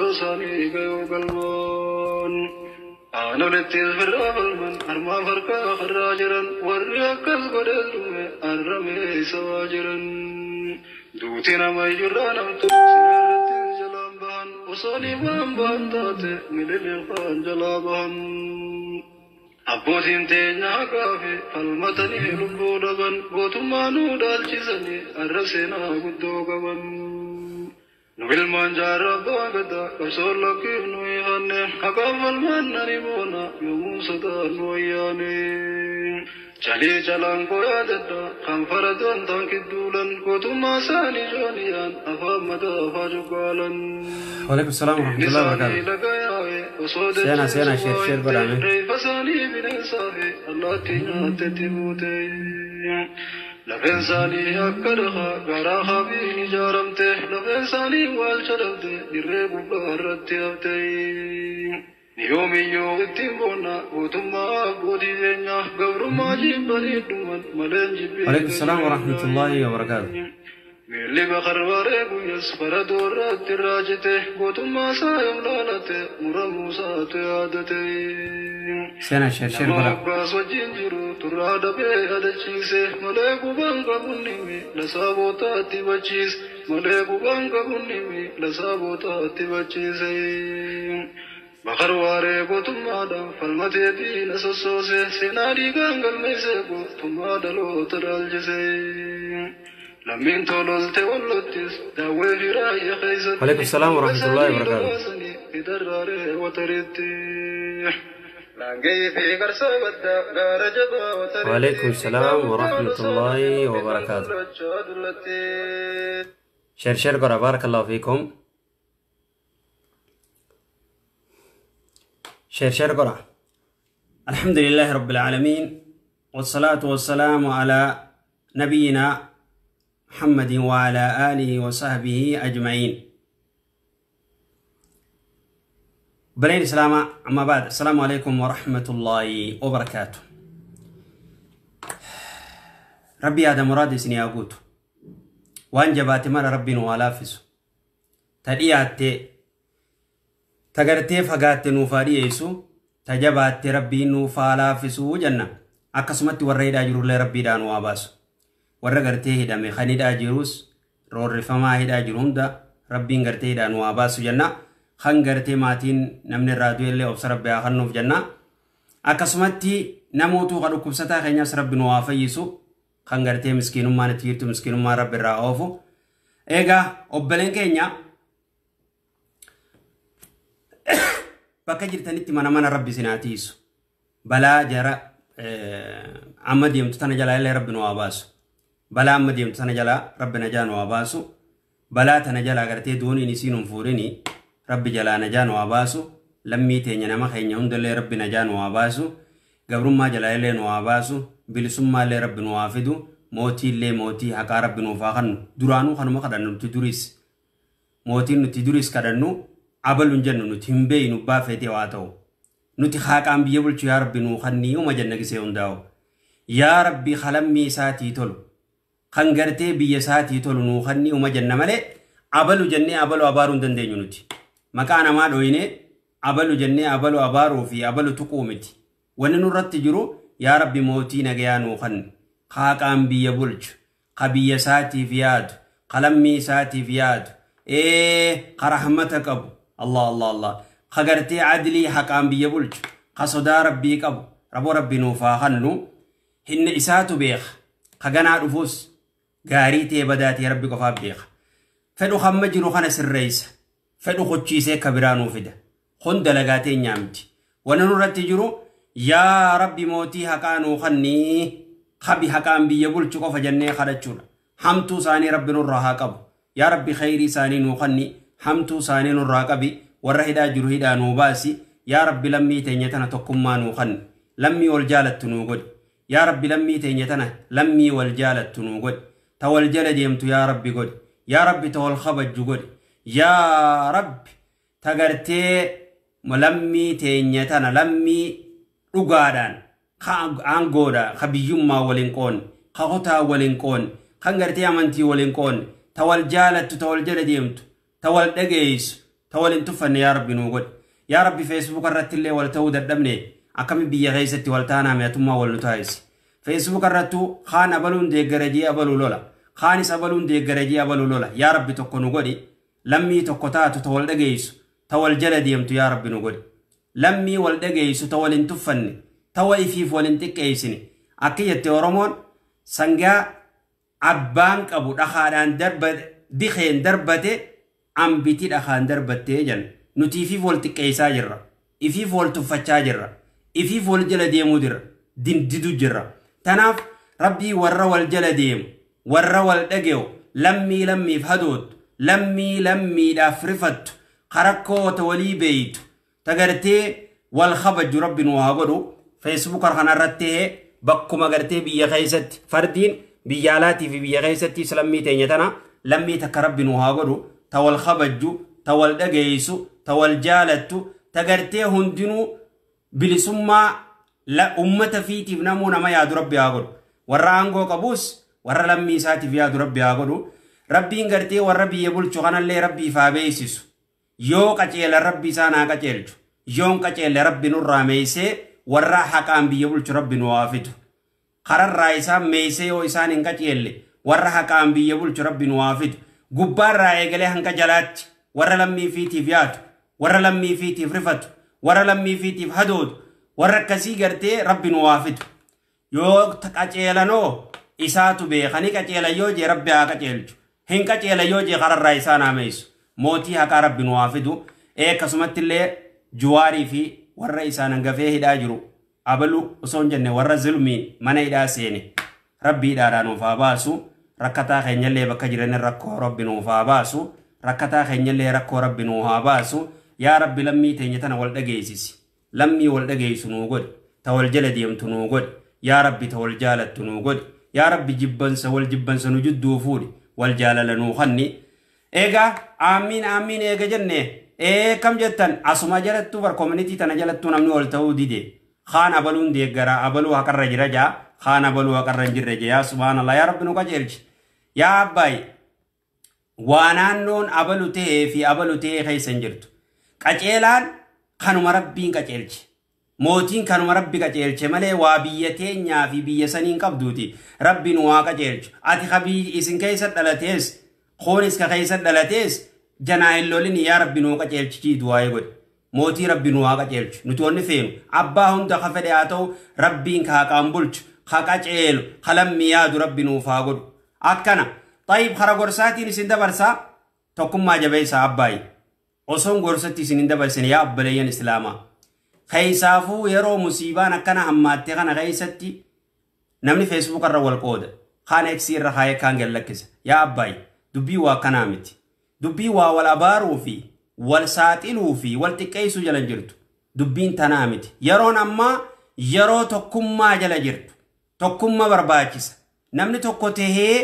Thank you. അർമാവർക്കാഹരാജരൻ വർക്കൽ Wilmanjara dogada kasolaki nuyane akaval manani mona yumunsada nuyane Chali chalang koya jada kamfaradan tankidulan kotuma sani janiyan afamada fajugalan وعليكم السلام ورحمة الله وبركاته سيانا سيانا شير شير برامي لفين سالي غراها بيني جارمته لفين سالي نريب بارت أبتي نيوم يوم اتنبونا وتما أبودي جنيا قبر ما جيب بني دوان ملين جيب عليكم السلام ورحمة الله وبركاته میلی بخر وارے گوتم لالتے موسا ترادی ملے گی لسا بوتا ملے گی لسا بوتا بخر وارے گوتما ڈر می تین سسو سے ناری گاگل میں سے گوتم آد عليكم السلام ورحمة الله وبركاته وعليكم السلام ورحمة الله وبركاته شير شير قرأ بارك الله فيكم شير شير قرأ الحمد لله رب العالمين والصلاة والسلام على نبينا محمد وعلى آله وصحبه أجمعين بلين سلامة أما بعد السلام عليكم ورحمة الله وبركاته ربي هذا مراد سني أقوت وأن جبات مر ربي نوالافس تريات تغرتي فقات نوفاري يسو تجبات ربي نوفالافس وجنة أقسمت ورئي داجر ربي دانوا باسو warra gartee hidhame kan hidhaa jirus roorrifamaa hidhaa jiru hunda rabbiin gartee hidhaan waa baasu jenna kan gartee maatiin namni irraa du'ellee obsa rabbi haa kannuuf jenna akkasumatti namootu ka dhukkubsataa keenyas rabbi nu waa fayyisu kan gartee miskiinummaan itti jirtu miskiinummaa rabbi irraa oofu eegaa obbaleen keenya bakka jirtanitti mana mana rabbi sinaatiisu balaa jara amma deemtu tana jalaa illee rabbi nu waa baasu balaa amma deemtu sana jalaa rabbi najaa nu baasu balaa tana jalaa gartee duuniin isiin hin fuudhinii rabbi jalaa najaa nu baasu lammii teenya nama keenya hundallee rabbi najaa nu baasu gabrummaa jalaa illee nu baasu bilisummaa illee rabbi nu fidu mootii illee mootii haqaa rabbi nuuf haa kannu duraanuu kanuma kadhannu nuti duriis mootiin nuti duriis kadhannu abalu hin jennu nuti hin beeynu baafeetee waa ta'u nuti haaqaan biyya bulchu yaa rabbi nuu kannii uma janna gisee hundaa'u yaa rabbi kalammii isaatii tolu kan gartee biyya isaatii tolu nuukanni uma jenna malee abalu jennee abalu abaaruun dandeenyu nuti maqaa namaa dhoyinee abalu jennee abalu abaaruu fi abalu tuquu miti wanni nurratti jiru yaa rabbi mootii nagayaa nuukanni haaqaan biyya bulchu ka biyya isaatiif yaadu ka lammii isaatiif yaadu ee ka rahmata qabu allah allah allah ka gartee adilii haqaan biyya bulchu ka sodaa rabbii qabu raboo rabbi nuufaa hannu hinna isaatu beeka ka ganaa dhufuus gaarii ta'e badaatee rabbi qofaaf beeka. Fedhu hamma jiru kana sirreessa. Fedhu kochiisee kabiraa nuu fida. Kun dalagaa ta'e nyaamti. Wanni nurratti jiru yaa rabbi mootii haqaa nuu kannii habi haqaan biyya bulchu qofa jennee kadhachuudha. Hamtuu isaanii rabbi nurraa haa qabu. Yaa rabbi khayrii isaanii nuu kannii hamtuu isaanii nurraa qabi. Warra hidhaa jiru hidhaa nuu baasi. Yaa rabbi lammii teenya tana tokkummaa nuu kanni. Lammii wal jaalattu nuu godhi. Yaa rabbi lammii teenya tana lammii wal jaalattu nuu godhi. تو الجل ديمتو يا ربي قولي يا ربي تو الخبج قولي يا رب تقرتي لمي تينيتنا لمي رقادان خانقودا خبيما ولنقون خغطا ولنقون خنقرتي أمنتي ولنقون تول جالت تول جل ديمتو تول دقيس تول انتفن يا ربي نوقد يا ربي فيسبوك الرتلي ولتو دردمني أكمل بيا غيستي ولتانا ميتما ولنتايسي فيسبوك الرتو خان أبلون ديجرجي أبلو لولا خانس أبلون ديجرجي أبلو لولا يا رب تكونوا قدي لمي تكوتات تولد جيس تول جلد يمتو يا رب نقولي لمي ولد جيس تول ifiif تول إفيف ولنتك أيسني أكيد sangaa abbaan qabu dhakaadhaan darbate dikeen darbate ambitii dhakaan darbattee jan nuti ifiif wal xiqqeessaa jirra ifiif wal tuffachaa jirra ifiif wal jala deemuu Tanaaf rabbii warra wal jala deemu warra wal dhage'u lammii lammiif hadootu lammii lammiidhaaf rifattu karakkoota walii beeytu tagartee wal kabaju rabbiin waa godhu feesbuuka kanarratti bakkuma gartee biyya keessatti fardiin biyya alaatii fi biyya keessattis lammii teenya tana lammii takka rabbiin waa godhu ta wal kabaju ta wal dhageessu ta wal jaalattu tagartee hundinuu bilisummaa la ummata fiitiif namuu nama yaadu rabbi haa godhu warra aangoo qabuus warra lammii isaatiif yaadu rabbi haa godhu rabbiin gartee warra biyya bulchu kanallee rabbiif haa beeksisu yoo qaceela rabbi isaan haa qaceelchu yoon qaceelle rabbi nurraa meeysee warra haqaan biyya bulchu rabbi nu haa fidu kararraa isaan meeysee yoo isaan hin qaceelle warra haqaan biyya bulchu rabbi nu haa fidu gubbaarraa eegalee hanga jalaatti warra lammii fiitiif yaadu warra lammii fiitiif rifatu warra lammii fiitiif hadoodu warra akkasii gartee rabbi nu waafitu yoo qaceelanoo isaatu beekanii qaceelan yoo jee rabbi haa qaceelchu hin qaceelan yoo jee kararraa isaa naameessu mootii haqaa rabbi nu waafitu ee akkasumatti illee juwaarii fi warra isaan hangafee hidhaa jiru abalu osoo hin jenne warra zulmiin mana hidhaa seene rabbi hidhaadhaa nuuf haa baasu rakkataa keenyallee bakka jiran rakkoo rabbi nuuf haa baasu rakkataa keenyallee rakkoo rabbi nuuf haa baasu yaa rabbi lammii teenya tana wal dhageessisi lammii wal dhageeysu nuu godhi ta wal jala deemtu nuu godhi yaa rabbi ta wal jaalattu nuu godhi yaa rabbi jibbansa wal jibbansa nu jidduu fuudhi wal jaalala nuu kanni eegaa aamiin aamiin eega jenne ee kam jettan asuma jalattuu bar koominitii tana jalattuu namni ol ta'uu dide kaan abaluun deeggara abaluu haqarra jira jaa kaan abaluu haqarra hin jirre jee yaa subhaanallah yaa rabbi nu qajeelchi yaa abbaay waa naannoon abalu ta'ee fi abalu ta'ee keessa hin jirtu qaceelaan kanuma rabbiin qaceelche mootiin kanuma rabbi qaceelche malee waa biyya teenyaa fi biyya saniin qabduuti rabbiin waa qaceelchu ati kabii isin keessa dhalatees koonis ka keessa dhalatees janaa'elloolin yaa rabbiin waa qaceelchichiitu waa'ee godhe mootii rabbiin waa qaceelchu nuti wanni feenu abbaa hunda ka fedhe haa ta'u rabbiin ka haqaan bulchu ka qaceelu ka lammi yaadu rabbiinuuf haa godhu akkana xayyib kara gorsaatiin isin dabarsaa tokkummaa jabeessaa abbaayi. osoon gorsatti isin hin dabarsin yaa obboleeyyan islaamaa. Keessaafuu yeroo musiibaan akkana hammaattee kana keessatti namni feesbuuk irra wal qooda. Kaan eeksii irra haayee kaan gallakkisa. Yaa abbaay dubbii waa kanaa miti. Dubbii waa wal abaaruu fi wal saaxiluu fi wal xiqqeessuu jala jirtu. Dubbiin tanaa miti. Yeroon ammaa yeroo tokkummaa jala jirtu. Tokkummaa barbaachisa. Namni tokko tahee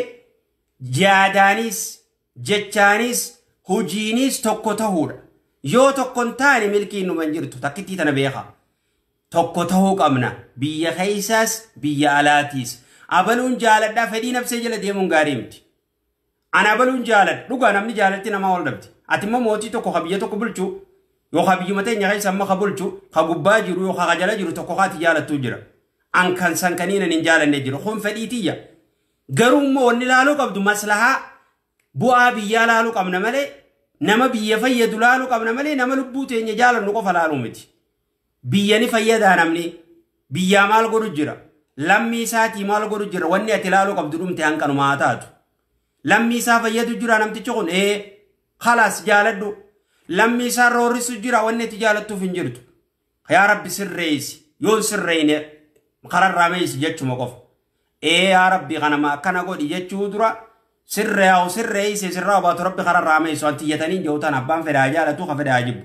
jaadaanis jechaanis hujiinis tokko tahuudha. Yoo tokkon taane milkiin hin jirtu takkittii tana beeka. Tokko tahuu qabna. Biyya keessaas biyya alaatiis. Abaluun jaaladhaa fedhii nabsee jala deemuun gaarii miti. Ana abaluun jaaladha. Dhugaa namni jaalatti namaa ol dhabdi. Ati immoo mootii tokko ka biyya tokko bulchu yoo ka biyyuma teenya keessa amma ka bulchu ka gubbaa jiru yoo ka jala jiru tokko kaati jaalattuu jira. An kan san kaniinan hin jaalanne jiru. Kun fedhiitiyya. Garuu immoo wanni laaluu qabdu maslahaa bu'aa biyyaa laaluu qabna malee nama biyya fayyadu laaluu qabna malee nama lubbuu teenya jaalannu qofa laaluu miti. Biyyani fayyadaa namni biyyaa maal godhu jira? Lammii isaatii maal godhu jira? Wanni ati laaluu qabdu dhumte hanqanumaa taatu. Lammii isaa fayyadu jira namtichi kun ee khalaas jaaladhu. Lammii isaa roorrisu jira wanni ati jaalattuuf hin jirtu. Yaa Rabbi sirreessi yoon sirreeyne kararraa meessi jechuma qofa. Ee yaa Rabbi kanama akkana godhi jechuu dura sirree haa sirree isee sirraa baatu rabbi karaa raameessu an tiyyatanii jootan abbaan fedhaa jaalatu ka fedhaa jibbu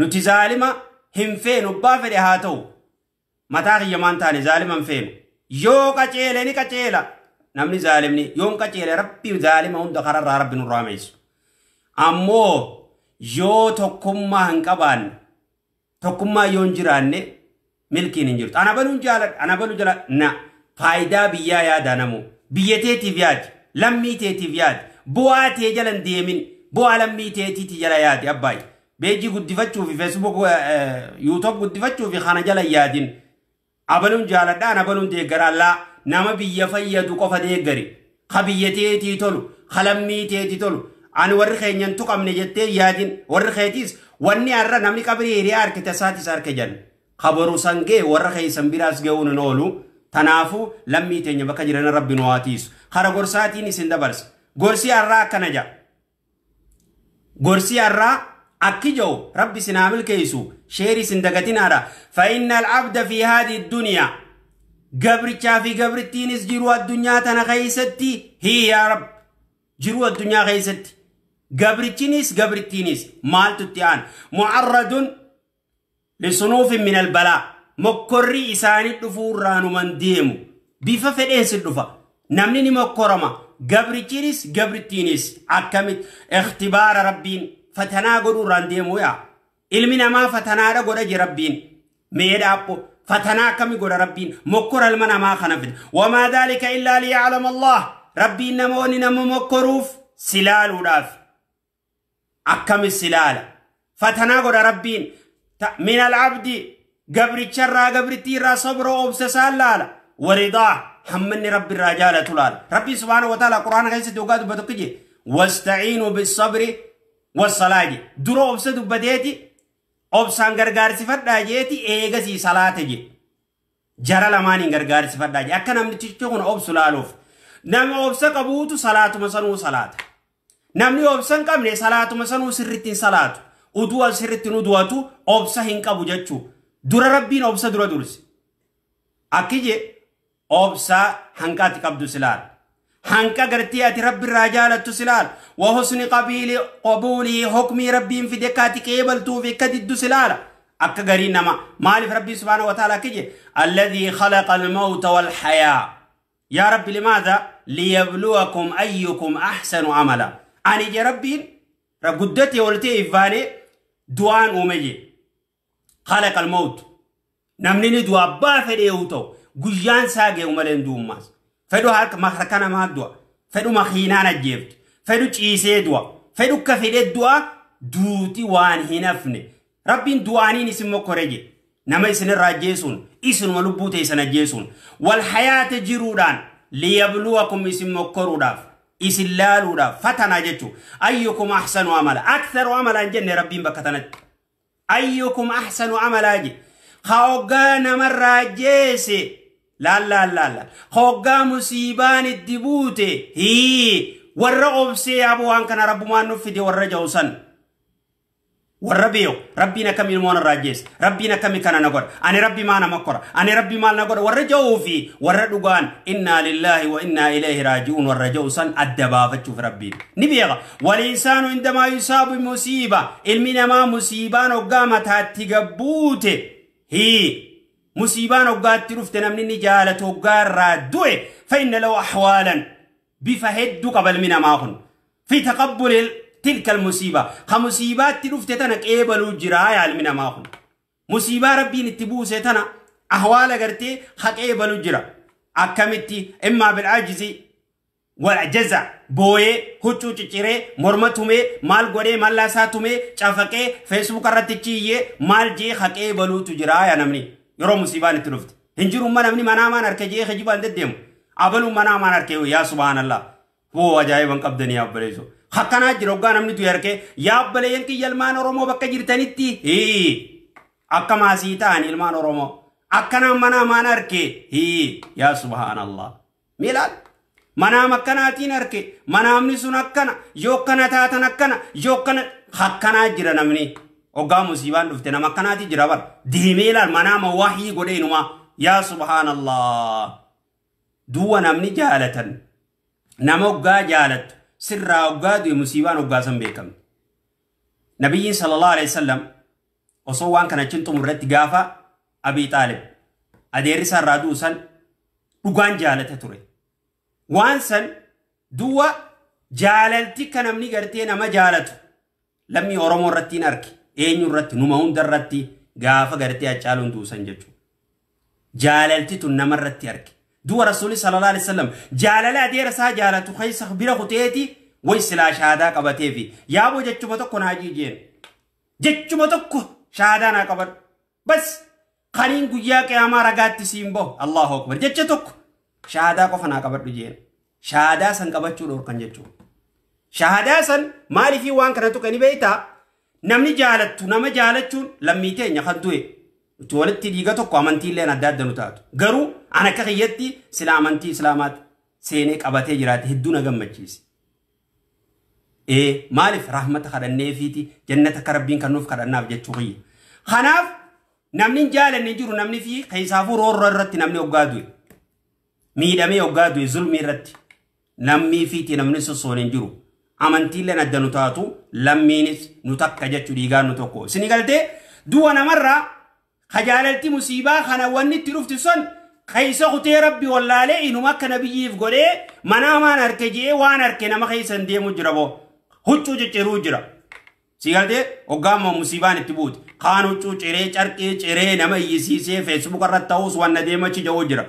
nuti zaalima hin feenu abbaa fedhe haa ta'u mataa kiyyamaan taane zaalima hin feenu yoo qaceele ni qaceela namni zaalimni yoon qaceele rabbi zaalima hunda kararraa rabbi nun raameessu ammoo yoo tokkummaa hin qabaanne tokkummaa yoo hin jiraanne milkiin hin jirtu ana baluun hin ana baluu jala na faayidaa biyyaa yaadaa namoo biyyateetiif yaadi lammii teetiif yaadi bu'aa tee jalan deemin bu'aa lammii teetiiti jala yaadi abbaayi beejii guddifachuufi feesbuk eh, eh, yuutoob guddifachuufi kana jala yaadin abaluun jaaladhaan abaluun deeggarallaa nama biyya fayyadu qofa deeggari ka biyya teetii tolu ka lammii teetii tolu ani warri keenyan tuqamne jettee yaadin warri keetiis wanni har'a namni qabrii hiriyaa arkite isaatis arke janne kabaru sangee warra keeysan biraas ga'uun hin oolu Tanaafu lammii teenya bakka jiran rabbi nu kara gorsaatiin isin dabarsa. Gorsii har'aa akkana jedha. Gorsii har'aa akki jedhu rabbi isin haa milkeessu sheerii isin dagatinaadha. Fa'innal abda fi haadhi duniyaa. Gabrichaa fi gabrittiinis jiruu addunyaa tana keessatti hiyaa rab. Jiruu addunyaa keessatti. Gabrichinis gabrittiinis maaltu itti aan. Mucarradun lisunuufin min albalaa. Mokkorri isaanii dhufuurraa numan deemu. Bifa fedheen dhufa. namni ni mokkorama gabrichiinis gabrittiinis akkamit ikhtibaara rabbiin fatanaa godhuu irraan deemu yaa ilmi namaa fatanaadha godha je rabbiin meedha appo فتنا كم يقول ربين مكر المنا ما خنفد وما ذلك إلا ليعلم الله ربي نموني نمو مكروف سلال وداف أكم السلال فتنا قول ربين من العبد قبر الشر قبر التيرا صبر وابسسال لا ورضاه hammanni rabbi irraa jaalatu laala rabbi subhaana wataala quraana keessatti dhugaa dubbatu kije wastaciinu bisabri wassalaa je dura obsa dubbateeti obsaan gargaarsifadhaa jeeti eegasii salaate je jara lamaaniin gargaarsifadhaa je akka namnichi kun obsu laaluuf nama obsa qabuutu salaatuma sanuu salaata namni obsa hin qabne salaatuma sanuu sirritti hin salaatu utuu sirritti nu du'atu obsa hin qabu jechuu dura rabbiin obsa dura dursi akki jee obsa hanka ati qabdu silaal hanka gartii ati rabbi irraa jaalattu silaal wahusni qabiili qabuulii hukmii rabbiin fide akka ati qeebaltuuf akka diddu silaala akka garii nama maaliif rabbii subhaana wa taala akka jedhe alladhii khalaqa almawta walhayaa yaa rabbi limaada liyabluwakum ayyukum ahsanu amala ani je rabbiin guddatee ol ta'e ifbaanee du'aan uume je khalaqa almawt namni ni du'aa abbaa fedhee ta'u guyyaan isaa gee'u malee hin du'ummaas fedhu harka makana maaf du'a fedhu makiinaan ajjeeftu fedhu ciisee du'a fedhu akka fedhe du'a duuti waan hin hafne rabbiin du'aaniin isin mokkore je nama isinirraa ajjeesuun isinuma lubbuu teessan ajjeesuun wal hayaata jiruudhaan liyabluwakum isin mokkoruudhaaf isin laaluudhaaf fatanaa jechuu ayyukum ahsanu amala aktharu amala hin jenne rabbiin bakka tanatti ayyukum ahsanu amalaa je ka hoggaa namarraa ajjeese لا لا لا لا خوغا مصيبان الدبوت هي ورغب سي ابو ان كان رب ما نفدي ورجوسن والربيو ربنا كم يلمون الرجيس ربنا كم كان نقول أنا ربي ما أنا مكرة أنا ربي ما نقول والرجو في والردوغان إنا لله وإنا إليه راجعون والرجو سن الدبا فتشوف ربي نبيغا والإنسان عندما يصاب مصيبة المنا ما مصيبان وقامت هاتي هي musiibaan hoggaatti dhufte namni inni jaalatu hoggaa irraa du'e fa'inna lahu ahwaalan bifa hedduu qaba ilmi namaa kun fi taqabbuli tilka musiiba ka musiibaatti dhufte tana qeebaluu jira yaa ilmi namaa kun musiibaa rabbiin itti buuse tana ahwaala gartee ka qeebalu jira akkamitti immaa bil'aajizii waljaza booyee huccuu cicciree morma tumee maal godhee mallaasaa tumee cafaqee feesbuuka irratti chiyyee maal jee haqee baluutu jira yaa namni yeroo musiibaan itti dhufte hin jirummaa namni manaamaan harkee jee hajibaan deddeemu abalummaa naamaan harkee yaa subhaanallaa hoo ajaa'iban qabdanii abbaleessu akkanaa jira hoggaa namni du'e harkee yaa abbalee yanki ilmaan oromoo bakka jirtanitti akka maasii ta'an ilmaan oromoo akkanaan manaamaan harkee yaa subhaanallaa miilaan manaam akkanaatiin arke. manaamni sun akkana yoo akkana taatan akkana yoo akkana akkanaa jira namni. hoggaa musiibaan dhufte nama akkanaati jira bar diimee ilaal manaama wahii godhe inumaa yaa subhaanallah duwwa namni jaalatan nama hoggaa jaalattu sirraa hoggaa du'e musiibaan hoggaa san beekamne nabiyyiin sallallahu alaihi wasallam osoo waan kana cin xumurratti gaafa abii xaalib adeerrisaa irraa du'u san dhugaan jaalata ture waan san duwwa jaalalti ka namni gartee nama jaalatu lammii oromoo irratti hin arge eenyurratti numa hundarratti gaafa gartee acaaluun duusan jechuudha. Jaalalti tun namarratti arge. Du'a rasuulli sallallahu alaihi wasallam jaalala adeera isaa jaalatu keessa bira kuteeti way silaa shaadaa qabatee fi yaaboo jechuma tokko naa jiijeen jechuma tokko shaadaa naa qaban bas qaniin guyyaa qiyaamaa ragaatti siin bahu Allahu akbar jecha tokko shaadaa qofa naa qabadhu jeen shaadaa san qabachuu dhorkan jechuudha. Shaadaa san maaliifii waan kanatu kan beektaa? namni jaalattu nama jaalachuun lammii teenya kan tu'e itti walitti dhiiga tokko amantiilleen adda adda nu taatu garuu ana akka kiyyatti sila amantii islaamaatti seenee qabatee jiraate hedduu na gammachiise. Ee maaliif rahmata kadhannee fiiti jannata akka rabbiin kan nuuf kadhannaaf jechuu kiyya. Kanaaf namni hin jaalanne jiru namni fi keessaafuu roorra irratti namni hoggaa du'e miidhamee hoggaa du'e zulmii irratti lammii fiiti namni sossoon hin jiru. amantiilleen adda nu taatu lammiinis nu takka jechuu dhiigaan nu tokko isini galtee du'a namarraa hajaalalti musiibaa kana wanni itti dhufti sun keessa kutee rabbi wallaalee inuma akka nabiyyiif godhee mana hamaan harke jee waan harke nama keessan deemu jira boo huccuu cicciiruu jira. Si galtee hoggaanuma musiibaan itti buute kaan huccuu ciree carqee ciree nama iyyisiisee feesbuuka irratti ta'us waan na deemachi ja'uu jira.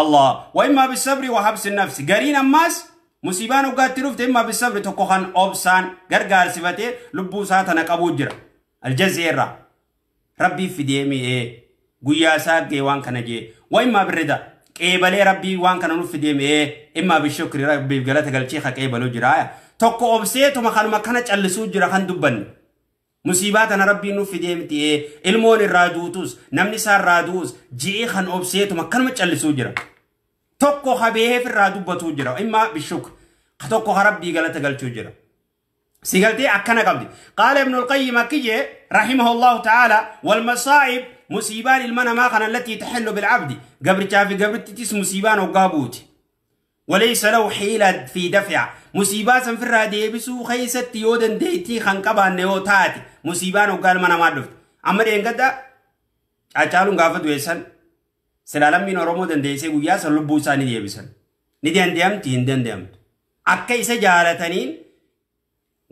Allah wa'immaa bisabri wa habsi nafsi gariin ammaas musiibaan dhugaatti dhufte himma bisabri tokko kan obsaan gargaarsifatee lubbuu isaa tana qabuu jira aljazeera rabbiif fidee mi'ee guyyaa isaa gee waan kana jee waa himmaa birrita qeebalee rabbii waan kana nuuf fidee mi'ee himmaa bishukri rabbiif galata galchee ka qeebaluu jiraaya tokko obseetuma kanuma kana callisuu jira kan dubbanne musiibaa tana rabbiin nuuf fidee miti'ee ilmoon irraa duutus namni isaa irraa duus ji'ee kan obseetuma kanuma callisuu jira. توكو خبيه في الرادو بتوجرا إما بالشكر توكو قالت قال تقال توجرا سيقلتي أكنا قبدي قال ابن القيم كي رحمه الله تعالى والمصائب مصيبان المنا ماخنا التي تحل بالعبد قبر تافي قبر تتيس مصيبان وقابوت وليس له حيلة في دفع مصيبات في الرادي بسو خيسة تيودن ديتي خنقبا نيو تاتي مصيبان وقال منا ما دفت أمر ينقدا أتعلم قافد ويسن Sina lammiin Oromoo dandeessee guyyaa san lubbuu isaa ni deebisan. Ni danda'amti hin danda'amtu. Akka isa jaalataniin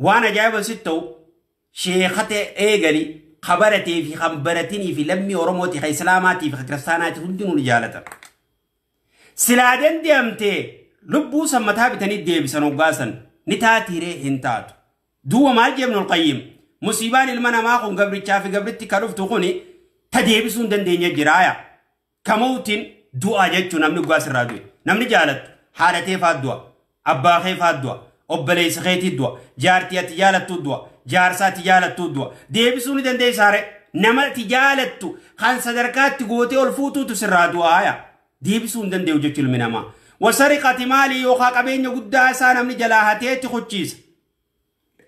waan ajaa'iba sitti ta'u sheekata eegali kabaratee fi kan baratinii fi lammii Oromooti kan Islaamaatii fi kan Kiristaanaati hundinuu ni jaalatan. Silaa danda'amtee lubbuu san mataa bitanii deebisan hoggaasan ni taatiiree hin taatu. Duwwa maal jeemnu qayyim musiibaan ilma namaa kun gabriichaa fi gabriitti kan dhuftu kun ta deebisuu hin dandeenye jiraaya. kamootin du'a jechuun namni dhugaa asirraa du'e. Namni jaalattu haadhatee teefaa du'a. Abbaa keefaa du'a. Obboleessa keetii du'a. Jaartii ati jaalattu du'a. Jaarsaa ati jaalattu du'a. Deebisuu ni dandeessaa saare. Nama ati jaalattu kan sadarkaatti gootee ol fuutuutu sirraa du'aaya. Deebisuu ni dandeenyu jechuun ilmi namaa. qati maalii yookaan qabeenya guddaa isaa namni jalaa hatee itti hojjiisa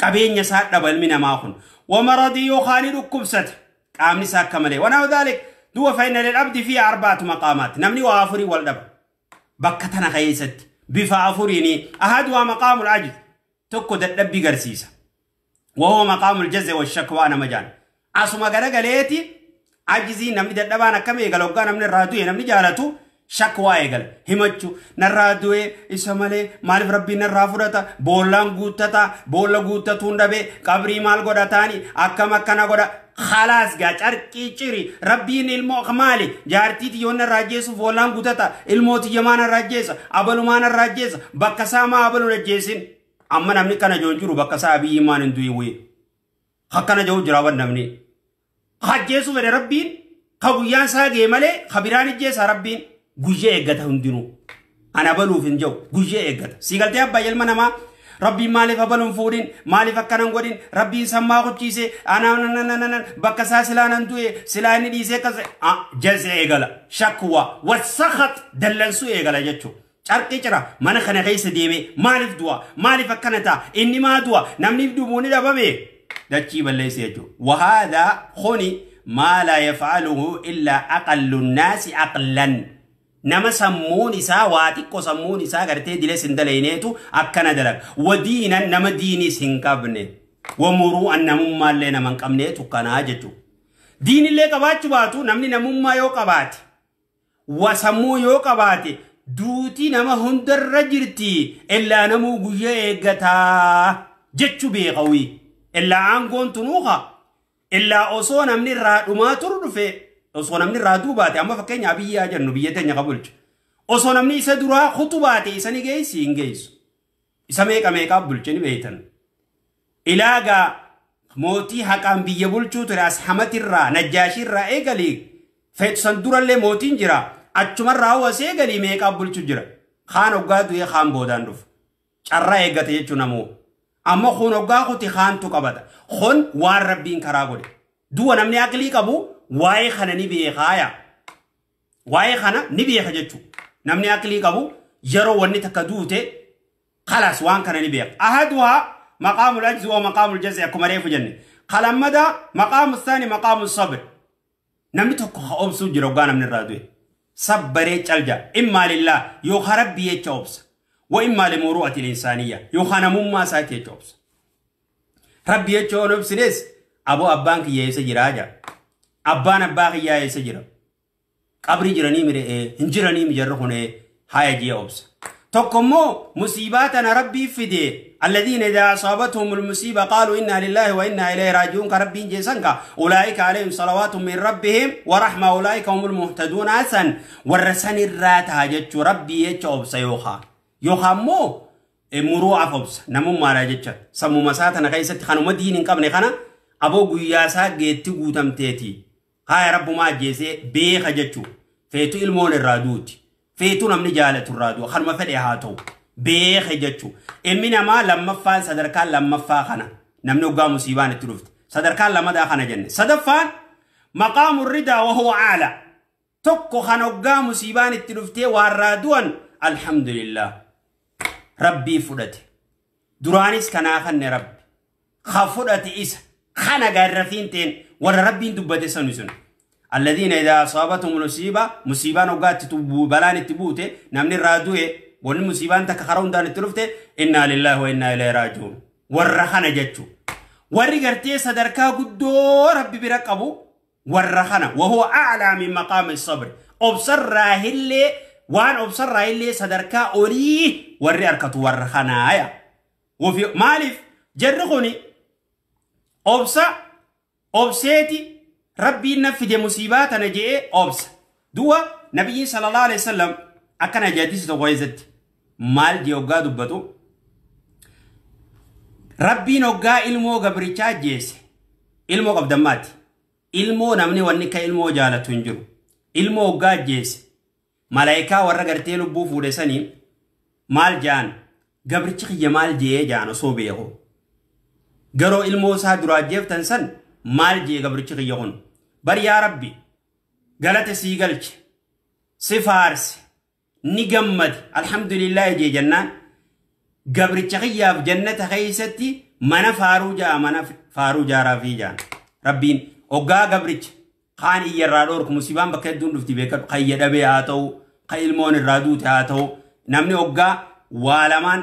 Qabeenya isaa dhaba ilmi namaa kun. Wamaradii yookaan ni dhukkubsate. Qaamni isaa akka malee. Wanaa dhaalik دو fayyina للعبد في أربعة مقامات نمني وافري والدب بكتنا خيست بفا أفريني keessatti bifa العجز ahaduwaa maqaamul ajiz وهو مقام الجزء والشكوى أنا مجان washakwaa nama jaan asuma garagaleeti ajizii namni dadhabaan akkam eegala waggaa namni irraa du'e namni jaalatu shakwaa eegala himachu narraa du'e isa malee maaliif rabbiin narraa fudhata boollaan guuttata boolla guuttatuun dhabe qabrii maal ኸላስ ጋ ጨርቂ ጭሪ ረቢን ኢልሞ ከማሊ ጃርቲት የሆነ ራጀሱ ፎላን ጉተታ ኢልሞት የማን ራጀሰ አበሉማን ራጀሰ በከሳማ አበሉ ረጀሲን አመ ነምኒ ከነ ጆን ጅሩ በከሳ አብይ ማን እንዱይ ወይ ሀከነ ጀው ጅራ ወነምኒ ሀጀሱ ወደ ረቢን ከጉያን ሳጌ መሌ ከቢራን ጀሳ ረቢን ጉዬ ኤገተ ሁንዲኑ አናበሉፍ እንጀው ጉዬ ኤገተ ሲገልቴ አባ የልመ ነማ ربي مالي فبلون فورين مالي فكرن غورين ربي سما قچيسه انا انا انا انا بكسا سلان انتوي سلان ديسه كز جزع ايغلا شكوا والسخط دلنسو ايغلا جچو carqii cira mana kana keessa deeme maaliif du'a maaliif akkana ta'a inni maa du'a namniif dubuuni dhabame dachii balleessa jechuudha wahaadaa kuni maa laa yafcaluhu illaa aqallu naasi aqlan nama sammuun isaa waa xiqqoo sammuun isaa gartee dilees hin dalayneetu akkana dalaga wadiinan nama diinis hin qabne wamuruu an namummaallee nama hin qabneetu kanaa jechuudha. Diinillee qabaachuu baatu namni namummaa yoo qabaate wasammuu yoo qabaate duuti nama hundarra jirti illaa namuu guyyaa eeggataa jechuu beekawii illaa aangoon tunuuqa illaa osoo namni irraa dhumaa turu dhufee. osoo namni raatuu baate amma fakkeenya abiyyaa jennu biyya teenya kaa bulchu osoo namni isa duraa hutu baate isa ni geessi hin geessu isa meeqa meeqaaf bulche ni beeytan ilaagaa mootii haqaan biyya bulchuu ture asxamatirraa najjaashirraa eegalii feetu san durallee mootiin jiraa, achumarraa hawwas eegalii meeqaaf bulchu jira kaan hoggaa du'ee kaan boodaan dhufu carraa eeggate jechuu namoo amma kun hoggaa kuti kaantu qabata kun waan rabbiin karaa godhe du'a namni aqlii qabu waa'ee kana ni beekaaya. Waa'ee kana ni beeka jechuudha. Namni aqlii qabu yeroo wanni takka duute خلاص وان كان نبيق أحدها مقام الأجز ومقام الجزع كما ريفو جنة خلمدا مقام الثاني مقام الصبر نمني توكو خاوب سو جروغانا من الرادوي صبري تلجا إما لله يو خرب بيه تشوبس وإما لمروءة الإنسانية يو خانا مما ساتي تشوبس ربي يتشوبس ليس أبو أبانك يسجراجا أبانا باقي يا سجرا قبري جراني مري إيه انجراني mijarra hunee هاي جي أوبس tokko مصيباتنا ربي tana الذين إذا أصابتهم المصيبة قالوا إنا لله وإنا إليه راجعون كربي جيسنك أولئك عليهم صلوات من ربهم ورحمة أولئك هم المهتدون أسن ورسن الرات هاجتش ربي يتشعب سيوخا يوخا مو مرو عفبس نمو ما راجتش سمو مساتنا غيست خانو مدينين قبل خانا أبو قياسا قيت قوتم تيتي haya rabbuma ajjeesee beeka jechuu feetu ilmoon irraa duuti feetu namni jaalatu irraa du'a kanuma fedhe haa ta'u beeka jechuu ilmi namaa lammaffaan sadarkaan lammaffaa kana namni hoggaa musiibaan itti dhufte sadarkaan lamadaa kana jenne sadaffaan maqaamu ridaa wahuwa aala tokko kan hoggaa musiibaan itti dhuftee waan raadu'an alhamdulillah rabbii fudhate duraanis kanaa kanne rabbi ka fudhate isa kana garrafiin ta'een warra rabbiin dubbate sanu sun الذين إذا أصابتهم مصيبة مصيبة نقات تبو بلان تبوته نمن الرادوه والمصيبة تكخرون دان تلفته إنا لله وإنا إليه راجعون والرحنا جتشو والرقرتي صدركا قدو ربي برقبو والرحنا وهو أعلى من مقام الصبر أبصر راهلي وان أبصر راهلي صدركا أولي والرقرتو والرحنا آية وفي مالف جرقوني أبصر أبصيتي rabbiin na fide musiibaa tana jee obsa duwa nabiyyiin sallallahu alaihi wasallam akkana ajaa'ibsiisu tokko keessatti maal jee hoggaa dubbatu rabbiin hoggaa ilmoo gabrichaa ajjeese ilmoo qabdammaati ilmoo namni wanni ka ilmoo jaalatu hin jiru ilmoo hoggaa ajjeese malaayikaa warra gartee lubbuu fuudhe sanii maal jaan gabrichi kiyya maal jee jaan osoo beeku garoo ilmoo isaa duraa jeeftan san maal jee gabrichi kiyya kun bari yaa rabbi galate sii galche si faarse ni gammadi alhamdulillahi jee jennaan gabricha kiyyaaf jannata keeysatti mana faaruu jaa mana faaruu jaaraa fi jaan rabbiin oggaa gabricha kaan irraa dhoorku musibaan bakka hedduun dhufti beekadhu kan yedhabee haa ta'u kan ilmoon irraa duute haa ta'u namni oggaa waa lamaan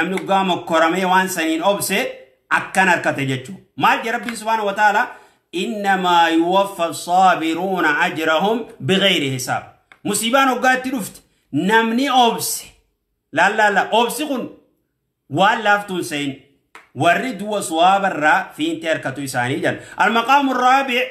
namni oggaa mokkoramee waan saniin obse akkan harkate jechuu maal jee rabbiin subhaana wa ta'aalaa إنما يوفى الصابرون أجرهم بغير حساب مصيبان وقات رفت نمني أوبس لا لا لا أوبس كن والافتون سين ورد وصواب الراء في انتركة إساني جل المقام الرابع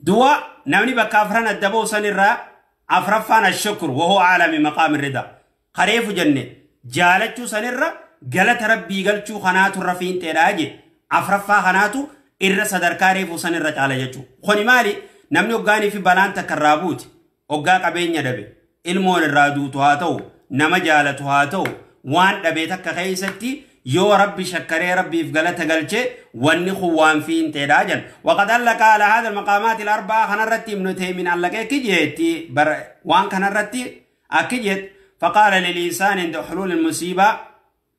دوا نمني بكافران الدبو سن الراء أفرفان الشكر وهو عالم مقام الرضا خريف جنة جالتشو سن الراء قلت ربي قلتشو خناتو الرفين تراجي أفرفا خناتو irra sadarkaa reefu san irra caala jechuudha. Kuni maali? Namni hoggaanii fi balaan takka irraa buuti. Hoggaa qabeenya dhabe. Ilmoon irraa duutu haa ta'u, nama jaalatu haa ta'u, waan dhabee takka keessatti yoo rabbi shakkaree rabbiif galata galchee wanni kun waan fi hin ta'edhaa jedhan. Waqat allaqaa ala haadha maqaamaati arba'aa kanarratti ibnu teemin allaqee akki jeetti waan kanarratti akki jeetti. فقال للإنسان عند حلول المصيبة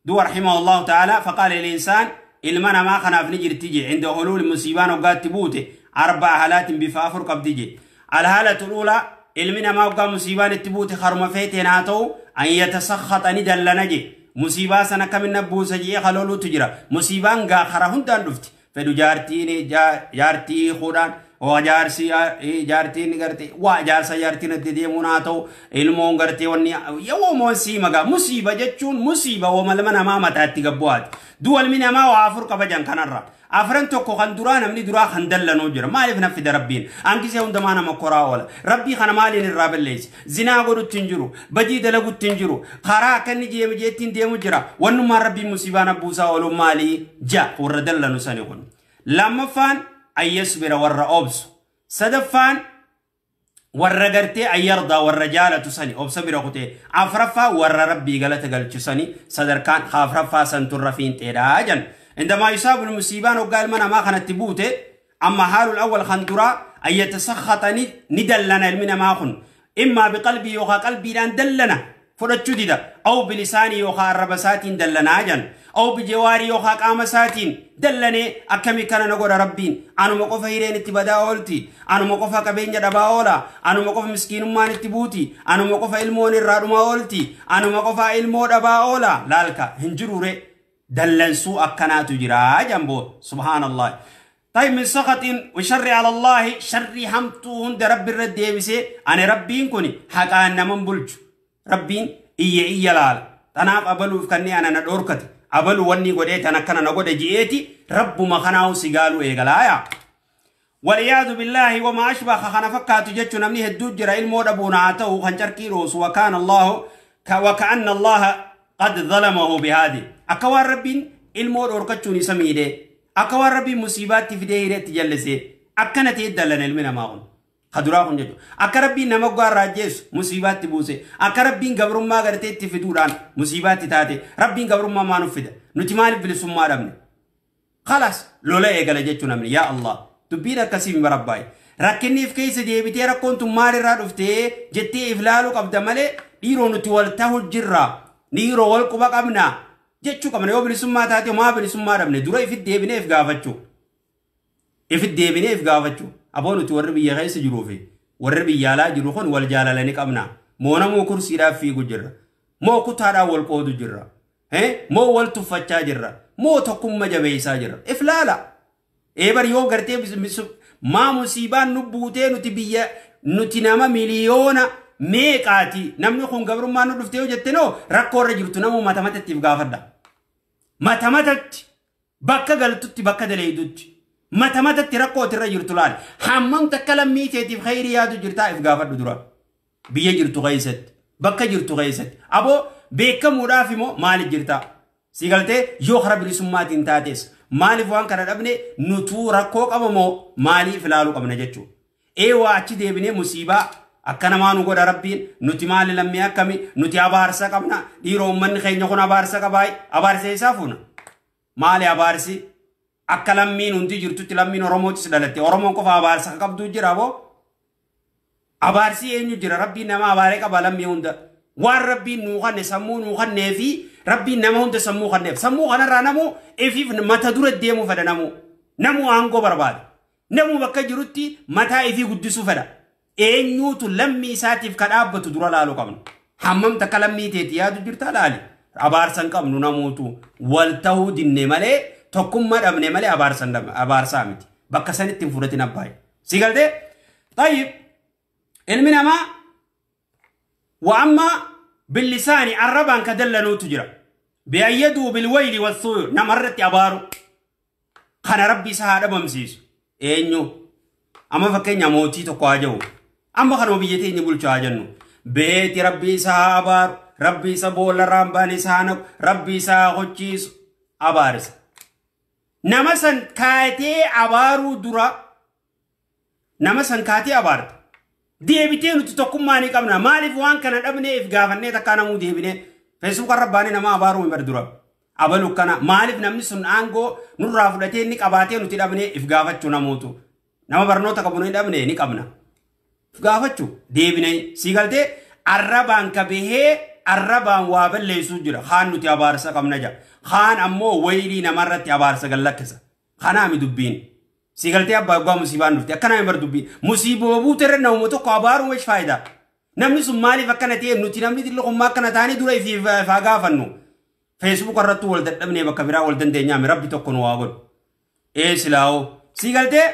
دو رحمه الله تعالى فقال للإنسان ilma namaa kanaaf ni jirti je inda oluul musiibaan waggaatti buute arba halaatiin bifa afur qabdi je alhaalatu luulaa ilmi namaa waggaa musiibaan itti buute haruma feeteen haa ta'u an yatasakhaxa ni dallana je musiibaa sana kaminna buusa je'ee halooluutu jira musiibaan gaa kara hundaan dhufti fedhu jaartii jaartii kuudhaan ijaarsi ijaartiin gartee waa ijaarsa ijaartiin itti deemuun haa ta'u ilmoon gartee wanni yoo moosii magaa musiiba jechuun musiiba wamalma namaa mataa mataatti gabbu'aati duwalmi namaa waa afur kabajan kanarra afran tokko kan duraa namni duraa kan dallanoo jira maaliif na fida rabbiin ankisee hundumaa nama koraa oola rabbii kana maaliin irraa balleessi zinaa godhutti hin jiru badii dalagutti hin jiru karaa akka inni jeemu jeemi jeettiin deemu jira wannummaan rabbiin musiibaa na buusaa oolu maalii ja warra dallanu sani kun lammaffaan أيصبر ور أبس سدفان ور غرتي أن يرضى ور جالة سني أبس برقوتي أفرفا ور ربي غلط تقال سني صدر كان خافرفا سنتر رفين تيراجا عندما يصاب المصيبان وقال منا ما خنت بوتي أما حال الأول خندرا أن يتسخط ندلنا المنا ما خن إما بقلبي يوخا قلبي لان دلنا فرد جديدة أو بلساني يوخا ربسات دلنا جن Oobbijee waarii yookaan qaama isaatiin dallanee akkamii kana na godha rabbiin anuma qofa hireen itti badaa oolti anuma qofa qabeenya dhabaa oola anuma qofa miskiinummaan itti buuti anuma qofa ilmoon irraa dhumaa oolti anuma qofa ilmoo dhabaa oola laalka hin jirure dallansuu akkanaatu jiraa, jamboo subhaanallah. طيب من سخط وشر على الله شر همتو هند رب الرد يبسي أنا ربين كوني حقا أنا من بلج ربين إيه إيه لال تناب أبلو فكني أنا abalu wanni godhee tan akkana na godhe ji'eeti rabbuma kanaahu si gaalu eegalaaya waliyyaadu billaahi wama ashbaha kana fakkaatu jechuun namni hedduu jira ilmoo dhabuun haa ta'u kan carqii roosu wakaan allahu وكأن الله قد ظلمه بهذه أكوان ربين ilmoo dhorkachuun isa miidhee akka waan rabbiin musiibaatti fidee hidheetti jallise akkana ta'e dalan ilmi namaa kun Ka duraa kun jechuudha. Akka rabbiin nama gwaarraa ajjeesu musiibaatti buuse. Akka rabbiin gabrummaa gartee itti fiduudhaan musiibaatti taate. Rabbiin gabrummaa maan uffida? Nuti maaliif bilisummaa dhabne? Kalas lola eegala jechuu namni yaa Allah. Dubbiin akkasii hin barabbaa'e. Rakkinniif keessa deebitee rakkoon tun maalirraa dhuftee jettee if laaluu qabda malee dhiiroo nuti wal ta'u jirra. Dhiiroo wal quba qabna. Jechuu qabna yoo bilisummaa taate maa bilisummaa dhabne dura ifit deebineef gaafachuu. Ifit deebineef gaafachuu. aboonuti warri biyya keessa jiruufi warri biyyaalaa jiru kun wal jaalalanii qabna moonamuu kursiidhaaf fiigu jirra moo kutaadhaan wal qoodu jirra moo wal tuffachaa jirra moo tokkumma jabeessaa jirra iflaala eebar yoo gartee maa musiibaan nu buutee nuti biyya nuti nama miliyoona meeqaati namni kun gabrummaa nu dhuftee jette noo rakkoo irra jirtu namoo mata matattiif gaafadha mata matatti bakka galtutti bakka daleeydutti mata matatti rakkoo irra jirtu laal hammam takka lammii keetiif khayrii yaadu jirtaa if gaafadhu dura biyya jirtu keessatti bakka jirtu keessatti aboo beekamuudhaaf immoo maaliif jirtaa si galtee yoo hara bilisummaatiin taates maaliif waan kana dhabne nutuu rakkoo qaba moo maaliif ilaaluu qabna jechuudha eewaa achi deebinee musiibaa akka namaa nu godha rabbiin nuti maali lammii akkami nuti abaarsa qabna dhiiroo ummanni keenya kun abaarsa qabaayi abaarsee isaa fuuna maali abaarsi akka lammiin hundi jirtutti lammiin Oromootis dhalatte Oromoon qofa abaarsa qabdu jira boo abaarsi eenyu jira rabbiin nama abaaree qaba lammii hunda waan rabbiin nuu kanne sammuu nuu kannee fi rabbiin nama hunda sammuu kanneef sammuu kanarraa namu ifiif mata dura deemuu fada namu namu aangoo barbaada namu bakka jirutti mataa ifii guddisuu fedha eenyuutu lammii isaatiif ka dhaabbatu dura laalu qabnu hammam takka lammii teeti yaadu jirta laali abaarsa hin qabnu namuutu wal ta'uu dinne malee tokkummaa dhabne malee abaarsaa miti. Bakka sanitti hin fudhatin abbaayee. Si galtee? Tayyib ilmi namaa wa amma bilisaani arrabaan ka dallanuutu jira. Biyayyaduu bilwayli wasuu namarratti abaaru. Kana rabbi isa haa dhabamsiisu. Eenyu? Amma fakkeenya mootii tokko haa jiru. Amma kanuma biyya teenya bulchaa haa jennu. Beeti rabbi isa haa abaaru. Rabbi isa boolla raambaan isaa naqu. Rabbi isa haa hochiisu. Abaarisa. nama san kaatee abaaruu dura nama san kaatee abaarta deebitee nuti tokkummaa ni qabna maaliif waan kana dhabneef gaafannee takkaa namuu deebine feesbuuka rabbaanii nama abaaruu hin dura abalu kana maaliif namni sun aangoo nurraa fudhatee inni qabaatee nuti dhabnee if gaafachuu namootu nama barnoota qabu ni dhabne ni qabna if gaafachuu deebine siigaltee arrabaan ka bahee arrabaan waa balleessuu jira kaan nuti abaarsa qabna jira kaan ammoo waylii namarratti abaarsa gallakkisa kanaami dubbiin sigaltee abbaa gubaa musiibaan dhufte akkanaami bar dubbiin musiiboo buuterra namuma tokko abaaruu wesh faayidaa namni sun maaliif akkana ta'e nuti namni xixiqqummaa akkana taanii dura ifi faa gaafannu feesbuuk irratti wal dadhabnee bakka biraa wal dandeenyaame rabbi tokko nu waa godhu ee silaa'oo sigaltee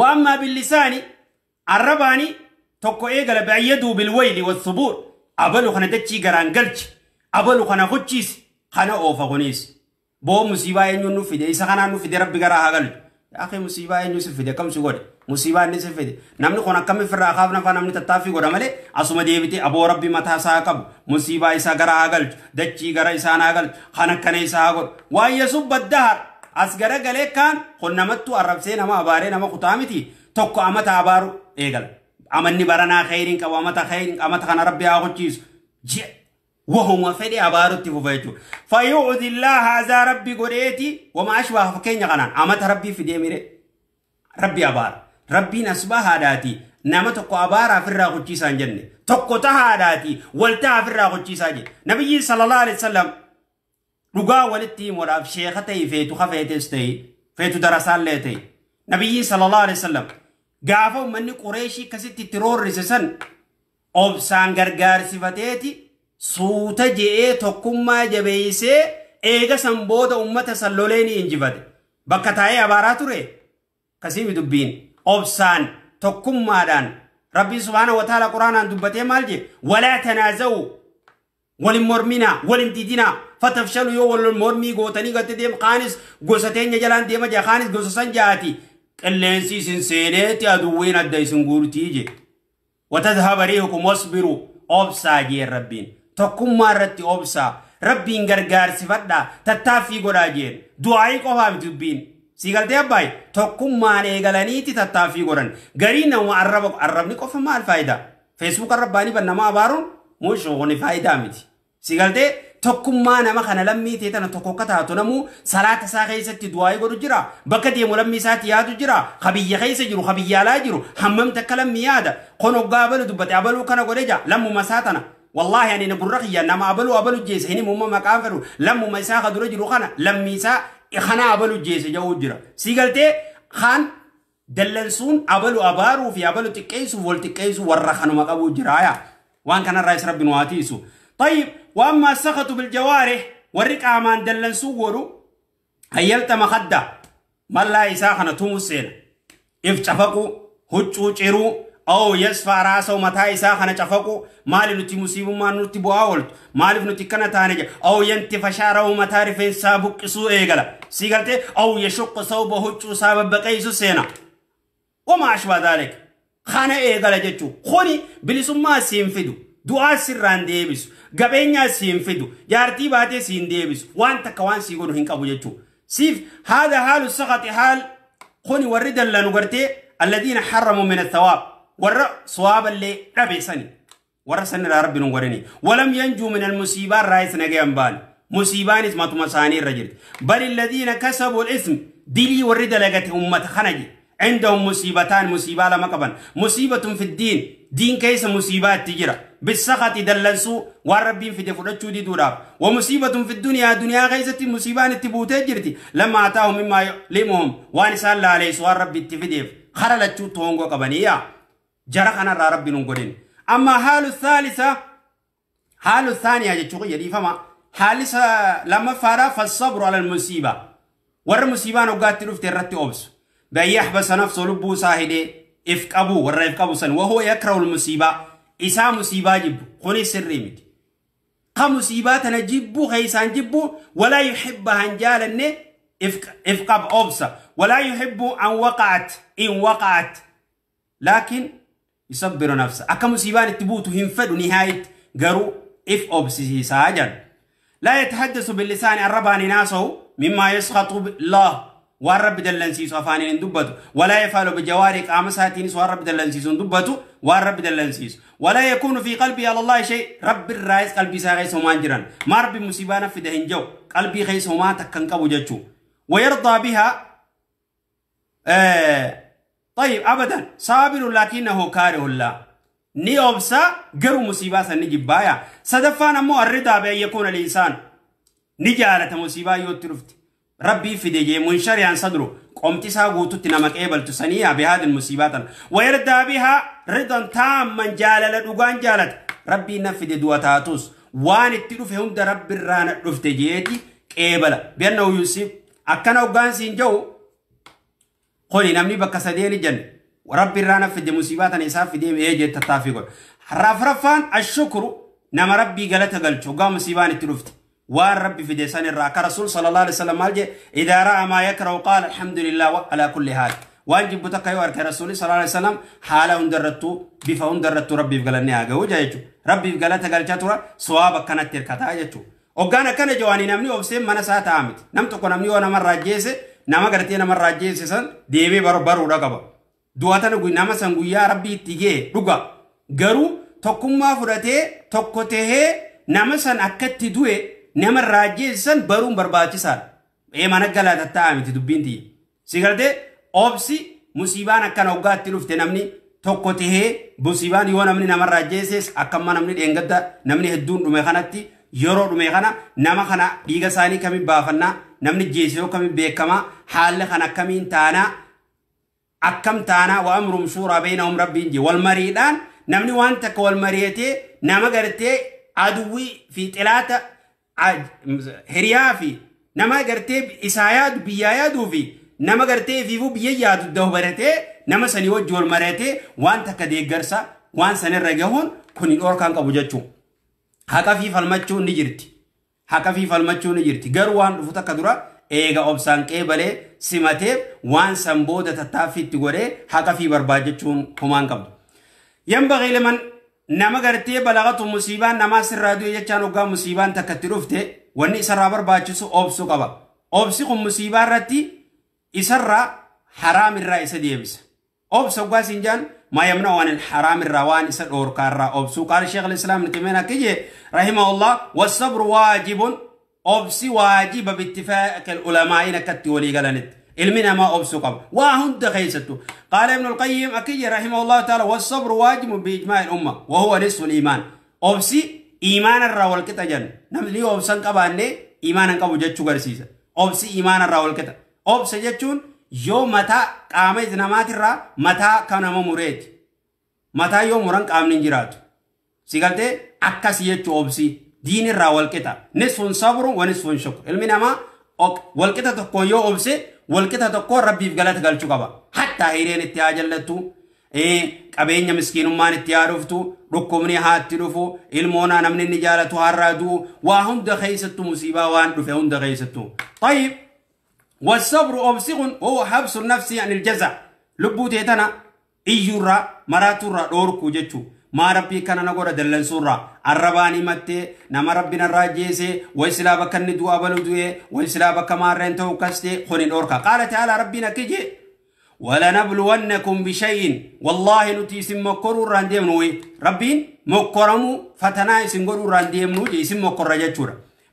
waan maa billisaani arrabaani tokko eegala bayyaduu bilwayli wasubuur أبلو خنا دتشي غران غلش أبلو خنا خدشيس خنا أوفا غنيس بو مصيبة ينو نفيد إيسا خنا نفيد ربي غرا هغل يا أخي مصيبة ينو سفيد كم سوغد مصيبة ينو سفيد نمني خنا كم في راخافنا فنمني تتافي غرا ملي أسوما ديبتي أبو ربي متى ساقب مصيبة إيسا غرا هغل دتشي غرا إيسا ناغل خنا كنا إيسا هغل وإيا سب الدهر أسغرا غلي كان خنا متو أرب سين هما أبارين هما خطامتي توكو أمت أبارو إيغل amanni baranaa khayriin qabu amata khayriin amata kana rabbi haa gochiisu je wahuma fedhe abaarutti fufa jechuudha. Fayyuudhi illaa haazaa rabbi godheeti wama ashbaa fakkeenya kanaan amata rabbii fidee mire rabbi abaara rabbiin asbaa haadhaati nama tokko abaaraa ofirraa gochiisaa hin jenne tokko tahaadhaati wal tahaa ofirraa gochiisaa jedhe nabiyyi sallallahu alaihi wasallam dhugaa walitti himoodhaaf sheekha ta'e feetu hafeetes ta'e feetu darasaallee ta'e nabiyyi sallallahu alaihi wasallam gaafa uummanni qureeshii akkasitti itti roorrise san obsaan gargaarsifateeti suuta je'ee tokkummaa jabeeysee eega san booda uummata san lolee ni injifate bakka taa'ee abaaraa ture kasiimi dubbiin obsaan tokkummaadhaan rabbii subhaana wataala quraanaan dubbatee maal jee walaa tanaaza'u walin morminaa walin didinaa fatafshalu yoo walin mormii gootanii gatte deema kaanis gosa teenya jalaan deema jaa kaanis gosa san jaati qilleensi isin seeneeti aduwwiin adda isin guurtii jee watadhaba riihukum wasbiru obsaa jeen rabbiin tokkummaa irratti obsaa rabbiin gargaarsifadhaa tattaaffii godhaa jeen du'aayii qofaaf dubbiin si galtee abbaay tokkummaan eegalaniiti tattaaffii godhan garii nama arraba arrabni qofa maal faayidaa feesbuuk arrabaanii bannamaa abaaruun mushoo ni faayidaa miti si galtee tokkummaa nama kana lammii ta'e tana tokko akka taatu namuu salaata isaa keessatti du'aa'ee godhu jira bakka deemu lammii isaatti yaadu jira kabiyya keessa jiru kabiyyaalaa jiru hammamti akka lammii yaada kon hoggaa abalu dubbate abaluu kana godhe jira lammuma isaa tana والله يعني نقول رخيا نما أبلو أبلو جيس هني مم ما كافروا لما ما يساق درج روخنا لما يساق خنا أبلو جيس جو جرا سيقلته خان دلنسون أبلو أبارو في أبلو تكيسو فولتكيسو ورخنو ما قبو جرايا وان كان الرئيس ربنا واتيسو طيب وأما سخط بالجوارح والرقع من دلنسو سوورو هيلت مخدة ملا إساخنا توسين افتفقوا هجو جيرو أو يسفا راسه متى إساخنا تفقوا مالي نتي مصيب ما نتي بواولت مالي نتي كنا تانجا أو ينتفى شاره متى رفين سابق سوء إيغلا سيغلت أو يشق صوبه هجو سابب بقيسو سينا وما اشوا ذلك خانة إيغلا جتو خوني بلسو ما سينفدو دعاء سران ديبس gabenya si hin fidu jaartii baatee si hin deebisu waan takka waan sii godhu hin qabu jechuudha siif haadha haalu saqaxi haal kuni warri dallanu gartee alladiina harramu min athawaab warra sawaaballee dhabeessani warra sanirraa rabbi nun walam yanjuu min almusiibaan raayis nagayan baanu musiibaanis matuma isaanii irra jirti bal alladiina kasabu lism dilii warri dalagate ummata kana je عندهم مصيبتان مصيبة لما مصيبة في الدين دين كيس مصيبات تجرا بالسخط دلنسو والربين في دفرتشو دي دوراب ومصيبة في الدنيا دنيا غيزة مصيبان تبوتي جرتي لما أتاهم مما يؤلمهم وانسان عليه سوار والرب التفديف خرلتشو تونغو قبنية جرخنا را ربي ننقلين أما حال الثالثة حال الثانية جتشوغي يدي فما حالسة لما فارا فالصبر على المصيبة ور مصيبان وقاتلو في ترتي أوبس بأن يحبس نفسه لبو إفكابو ورا إفكابو سن وهو يكره المصيبة إسا مصيبة جب سرّي مت قام مصيبة تنجبو خيسان جبو ولا يحب إن إفك إفكاب أبسا ولا يحب أن وقعت إن وقعت لكن يصبر نفسه أكم مصيبة تبوت هنفد نهاية قرو إف أبسي ساجن لا يتحدث باللسان الرباني ناسه مما يسخط الله وارب دلنسي سوفاني ندبتو ولا يفعل بجوارك امساتين سوارب دلنسي سندبتو وارب دلنسي ولا يكون في قلبي على الله شيء رب الرئيس قلبي ساغي سومانجران مار بمصيبانا في دهنجو قلبي غي سومات كنكبو جاتشو ويرضى بها آه طيب ابدا صابر لكنه كاره الله نيوبسا غرو مصيبة سنجيب بايا صدفانا مو الرضا بأن يكون الإنسان نجالة مصيبة يوترفتي ربي في دي منشر عن صدره قمت ساقوت تنام قبل تسنيا بهذه المصيبات ويرضى بها رضا تاما جالل دوغان جالت ربي نفد دواتاتوس وان اتلوف هم ده رب الران رفت جيتي قبل بأنه يوسف أكنا وغان سينجو قولي نمني بك سديني جن ورب الران في دي مصيبات نساف في دي ميجي تتافي رفرفان الشكر نما ربي غلطة غلطة وغان مصيبان اتلوفتي waan rabbi fide san irraa ka rasuul sallallahu alaihi wasallam maal jedhe idaa ra'a maa yakrahu qaala alhamdulillah ala kulli haal waan jibbu takka yoo arke rasuuli sallallahu alaihi wasallam haala hundarrattu bifa hundarrattu rabbiif galanne haa ga'u jaa jechu rabbiif galata galchaa tura sawaab akkanatti hirkataa jechuu hoggaan akkana jawaanii namni obseen mana isaa ta'a miti nam tokko namni yoo nama raajjeesse nama gartee nama raajjeesse san deebee baruudha qaba du'atan nama san guyyaa rabbii itti ga'e dhuga garuu tokkummaa fudhatee tokko tahee nama san akkatti du'e nama raajjeessisan baruun barbaachisaadha. Ee mana galaatatta'aa miti dubbiin tiyya. Si gartee oobsi musiibaan akkan hoggaatti dhufte namni tokko tahee musiibaan yoo namni nama raajjeesses akkamma namni dheengadda namni hedduun dhume kanatti yeroo dhume kana nama kana dhiiga isaanii kamiin baafannaa namni jeesisoo kamiin beekamaa haalli kan akkamiin taanaa akkam taanaa waa murum suuraa beeynahum rabbiin jee wal mariidhaan namni waan takka wal mari'atee nama gartee aduwwii fi xilaata hiriyaa fi nama gartee isaa yaadu biyyaa yaaduu fi nama gartee fiifuu biyya yaadu dahu baratee nama sanii wajji wal mareetee waan takka deeggarsa waan sanirra gahuun kun hin dhorkaan qabu jechuu. Haqa fi falmachuu ni jirti. Haqa fi falmachuu ni jirti. Garuu waan dhufu takka dura eega obsaan qeebalee simatee waan san booda tattaaffii godhee haqa fi barbaajachuun homaan qabdu. Yan liman nama gartee balagatu musiibaan namaa sirraa du'e jechaan hoggaa musiibaan takka itti dhufte wanni isarraa barbaachisu obsu qaba obsi kun musiibaa irratti isarraa haraam irraa isa deebisa obsa hoggaa siin jaan ما يمنع عن الحرام الروان إسد أوركارا أبسو قال شيخ الإسلام نتمنى كي رحمه الله والصبر واجب أبسي واجب باتفاق العلماء نكت ولي قلنت علمنا ما أبسقم وهم دخيستو قال ابن القيم أكي رحمه الله تعالى والصبر واجب بإجماع الأمة وهو نصف الإيمان أبسي إيمان الراول كتا جن نملي أبسن قباني إيمان قبو جتشو غرسيسة أبسي إيمان الراول كتا أبس جتشون يو متى قامت نمات الرا متى كان ممريت متى يو مران قام نجرات سيقلتي أكاس يتشو أبسي دين الراول كتا نصف صبر ونصف شكر علمنا ما والكتا تقول يو أبسي walqixa tokko rabbiif galata galchuu qaba hattaa hireen itti haa jallattu qabeenya miskiinummaan itti haa dhuftu dhukkubni haa itti dhufu ilmoonaa namni inni jaalatu harraatu waa hunda keeysattu musiibaa waan dhufe hunda keeysattu طيب والصبر أبصغ وهو حبس النفس عن الجزع لبوتي تنا إيورا مراتورا دوركو جتشو ما ربي كان نقول دلل سورة الرباني متى نما ربنا الراجيسي ويسلا بكن دوا بلدوه ويسلا بكما رنتو كستي خن الأوركا قال تعالى ربنا كجي ولنبلونكم بشيء والله نتي سمكر رانديمنوي ربين مكرمو فتناي سنقول رانديمنوي اسم مكر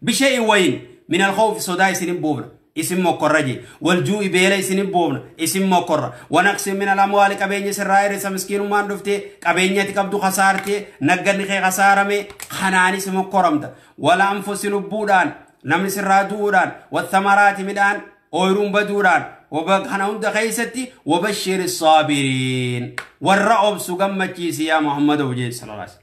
بشيء وين من الخوف صداي سنبوبر isin mokorraji waljuu'i beela isinif boobna isin mokorra wanaqsi min alamwaali qabeenya isirraa hirrisa miskiinummaan dhufte qabeenyati qabdu kasaarte nagganni kee kasaarame kanaanis mokoramta wala anfusi lubbuudhaan namni sirraa du'uudhaan wathamaraati midhaan ooyiruun baduudhaan kana hunda keeysatti wabashshiri saabiriin warra obsu gammachiisi yaa muhammadau jee sallallahu alaihi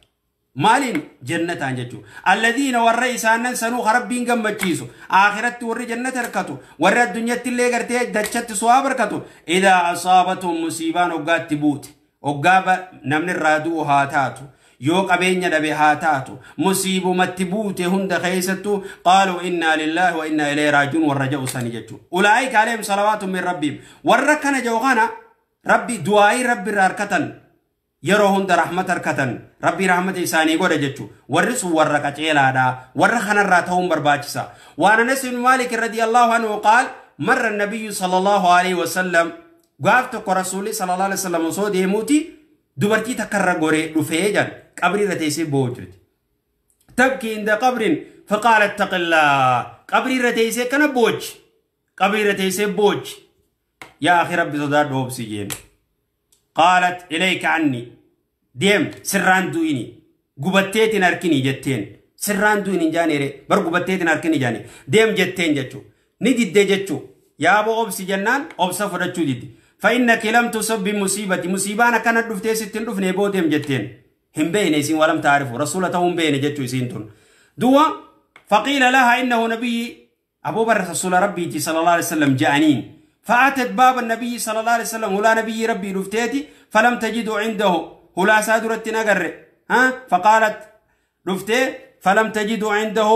maaliin jannataan jechuudha. Alladhiina warra isaanan sanuu harabbiin gammachiisu akhiratti warri jannata hirkatu warri addunyatti illee gartee dachatti su'aa barkatu idaa asaabatuun musiibaan hoggaatti buute hoggaa namni irraa du'u haa taatu. yoo qabeenya dhabe haa taatu musiibumatti buute hunda keessattuu qaaluu innaa lillaahi wa innaa ilayhi raaji'uun warra ja'u sani jechuudha. Ulaa'ii kaaleen salawaatu min rabbiim warra kana ja'u kana rabbi du'aa'ii rabbi irraa harkatan يرو هند رحمة ركتن ربي رحمة إساني قد جتشو ورس ورقة جيلا دا ورخنا راتهم برباجسا وانا نسي المالك رضي الله عنه قال مر النبي صلى الله عليه وسلم قافتك رسولي صلى الله عليه وسلم وصوده موتي دوبرتي تكرر قوري لفهيجان قبري رتيسي بوجرد تبكي عند قبر فقال اتق الله قبري رتيسي كان بوج قبري رتيسي بوج يا أخي ربي صدار دوبسي جيني قالت إليك عني ديم سران دويني قبتيت ناركني جتين سران دويني جاني ري بر قبتيت ناركني جاني ديم جتين جتشو ندي دي جتشو يا أبو أبس جنان أبس فرجو دي فإنك لم تصب بمصيبة مصيبانا كانت دفتي ستين دفني بو ديم جتين هم بين يسين ولم تعرفوا رسولة هم بين جتشو يسين دوا فقيل لها إنه نبي أبو بر رسول ربي صلى الله عليه وسلم جانين فأتت باب النبي صلى الله عليه وسلم ولا نبي ربي رفتيتي فلم تجد عنده ولا سادرت نقر ها فقالت رفتي فلم تجد عنده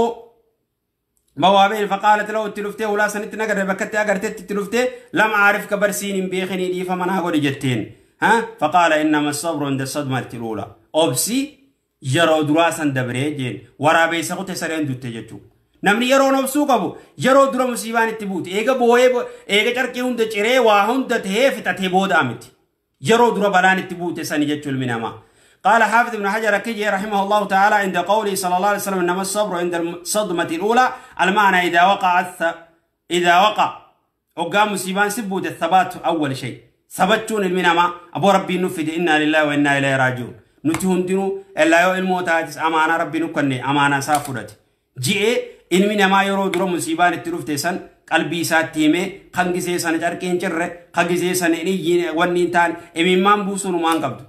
بوابين فقالت له تلفتي ولا سنت نقر بكت أقرت تلفتي لم أعرفك برسين بيخني لي فمن أقول جتين ها فقال إنما الصبر عند الصدمة الأولى أبسي جرى دراسا دبريجين ورابي سقط سرين دوتي جتو namni yeroo nobsuu qabu yeroo dura musiibaan itti buute eega boo'ee eega carqii hunda ciree waa hunda tahee fixatee booda'a miti yeroo dura balaan itti buute sani jechuu ilmi قال حافظ بن حجر كجي رحمه الله تعالى عند قوله صلى الله عليه وسلم انما الصبر عند الصدمة الأولى المعنى إذا وقع الث... إذا وقع وقام مصيبان سبوت الثبات أول شيء ثبتون المنما أبو ربي نفد إنا لله وإنا إليه راجعون نتهندنو إلا يو الموتات أمانة ربي نكني أمانة سافرت ji'ee ilmi namaa yeroo dura musiibaan itti dhufte san qalbii isaatti himee kan gisee sana carqee hin cirre kan gisee sana hin iyyiin wanni hin taane imimmaan buusuun umaan qabdu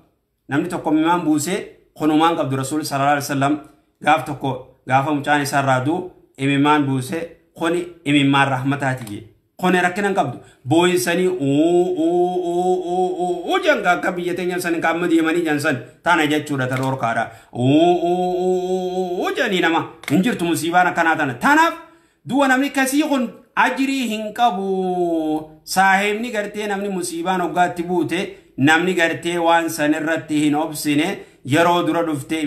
namni tokko imimmaan buusee kun umaan qabdu rasuul sallallahu alaihi wasallam gaaf tokko gaafa mucaan isaa irraa duu imimmaan buusee kun imimmaan rahmataati jedhe kone rakkina hin qabdu booyinsanii uu janga akka biyya teenya san akka amma deemanii jansan taana jechuudha ta roorkaadha uu janii nama hin jirtu musiibaan akkanaa tana tanaaf du'a namni kasii kun ajirii hin qabu saahibni gartee namni musiibaan hoggaatti buute namni gartee waan san irratti hin obsine yeroo dura dhufte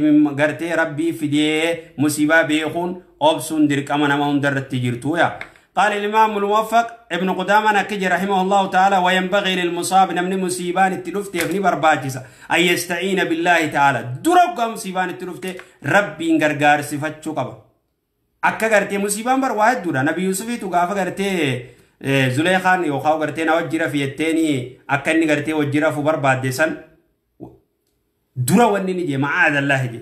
gartee rabbii fidee musiibaa beekuun obsuun dirqama nama hundarratti jirtu yaa. قال الإمام الموفق ابن قدامة نكج رحمه الله تعالى وينبغي للمصاب نمن مصيبان التلفتي ابن برباجسة أن يستعين بالله تعالى درق مصيبان التلفتي ربي غرغار صفتشو قبا أكا قرتي مصيبان بر واحد دورا نبي يوسفي تقاف غرتي آه، زليخان يوخاو غرتي نوجر في التاني أكا قرتي وجرا في برباجسن درا ونني جي معاذ الله جي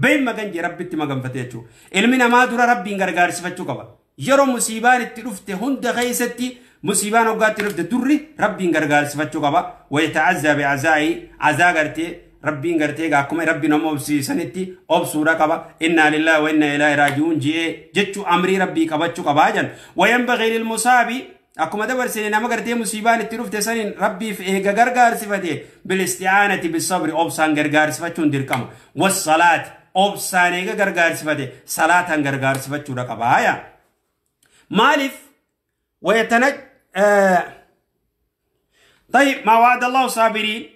بين مغنجي ربي تمغنفتيتشو علمنا ما دورا ربي غرغار صفتشو قبا yeroo musiibaan itti dhufte hunda keessatti musiibaan hoggaatti dhufte durri rabbiin gargaarsifachuu qaba wayata'azzaa bi'azaa'i azaa gartee rabbiin gartee akkuma rabbi nama obsiisanitti obsuudha qaba innaa lillaahi wa innaa ilaahi raaji'uun ji'ee jechuu amrii rabbii qabachuu qabaa jan wayanbaqii lilmusaabi akkuma dabarsine nama gartee musiibaan itti dhufte saniin rabbiif eega gargaarsifate bilisti'aanati bisabri obsaan gargaarsifachuun dirqama wassalaati obsaan eega gargaarsifate salaataan gargaarsifachuudha qabaa yaa مالف ويتنج آه طيب ما وعد الله صابرين